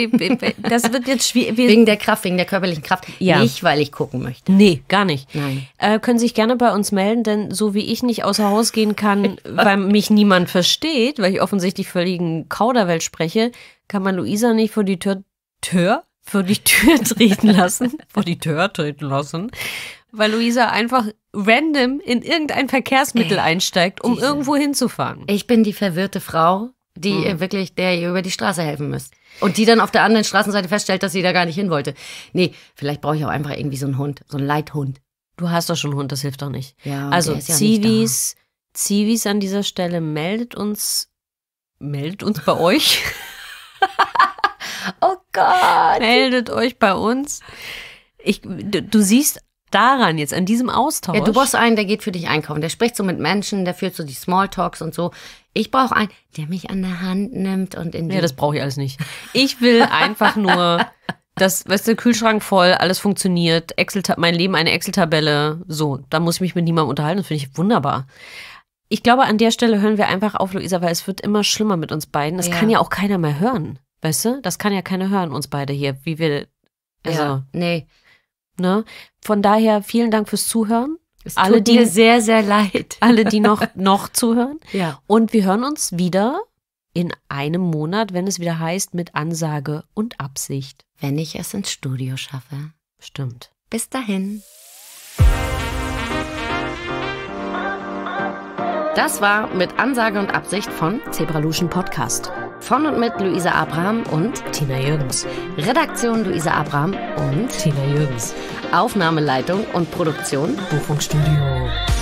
das wird jetzt schwierig. Wegen der Kraft, wegen der körperlichen Kraft. Ja. Nicht, weil ich gucken möchte. Nee, gar nicht. Nein. Äh, können sich gerne bei uns melden, denn so wie ich nicht außer Haus gehen kann, *laughs* weil mich niemand versteht, weil ich offensichtlich völligen Kauderwelt spreche, kann man Luisa nicht vor die Tür, Tür? Vor die Tür *laughs* treten lassen. vor die Tür treten lassen. Weil Luisa einfach random in irgendein Verkehrsmittel Ey, äh, einsteigt, um diese, irgendwo hinzufahren. Ich bin die verwirrte Frau, die mhm. ihr äh, wirklich, der ihr über die Straße helfen müsst. Und die dann auf der anderen Straßenseite feststellt, dass sie da gar nicht hin wollte. Nee, vielleicht brauche ich auch einfach irgendwie so einen Hund, so einen Leithund. Du hast doch schon einen Hund, das hilft doch nicht. Ja, also ja Zivis, Zivis an dieser Stelle, meldet uns, meldet uns bei euch. *laughs* oh Gott. Meldet euch bei uns. Ich, du, du siehst daran jetzt, an diesem Austausch. Ja, du brauchst einen, der geht für dich einkaufen, der spricht so mit Menschen, der führt so die Smalltalks und so. Ich brauche einen, der mich an der Hand nimmt und in die. Ja, das brauche ich alles nicht. Ich will *laughs* einfach nur, dass, weißt du, Kühlschrank voll, alles funktioniert, Excel, mein Leben eine Excel-Tabelle, so. Da muss ich mich mit niemandem unterhalten, das finde ich wunderbar. Ich glaube, an der Stelle hören wir einfach auf, Luisa, weil es wird immer schlimmer mit uns beiden. Das ja. kann ja auch keiner mehr hören. Weißt du? Das kann ja keiner hören, uns beide hier, wie wir. Also, ja, nee. Ne? Von daher vielen Dank fürs Zuhören. Es alle, tut die, mir sehr, sehr leid. *laughs* Alle, die noch, noch zuhören. Ja. Und wir hören uns wieder in einem Monat, wenn es wieder heißt, mit Ansage und Absicht. Wenn ich es ins Studio schaffe. Stimmt. Bis dahin. Das war mit Ansage und Absicht von Zebraluschen Podcast. Von und mit Luisa Abraham und Tina Jürgens. Redaktion Luisa Abraham und Tina Jürgens. Aufnahmeleitung und Produktion Buchungsstudio.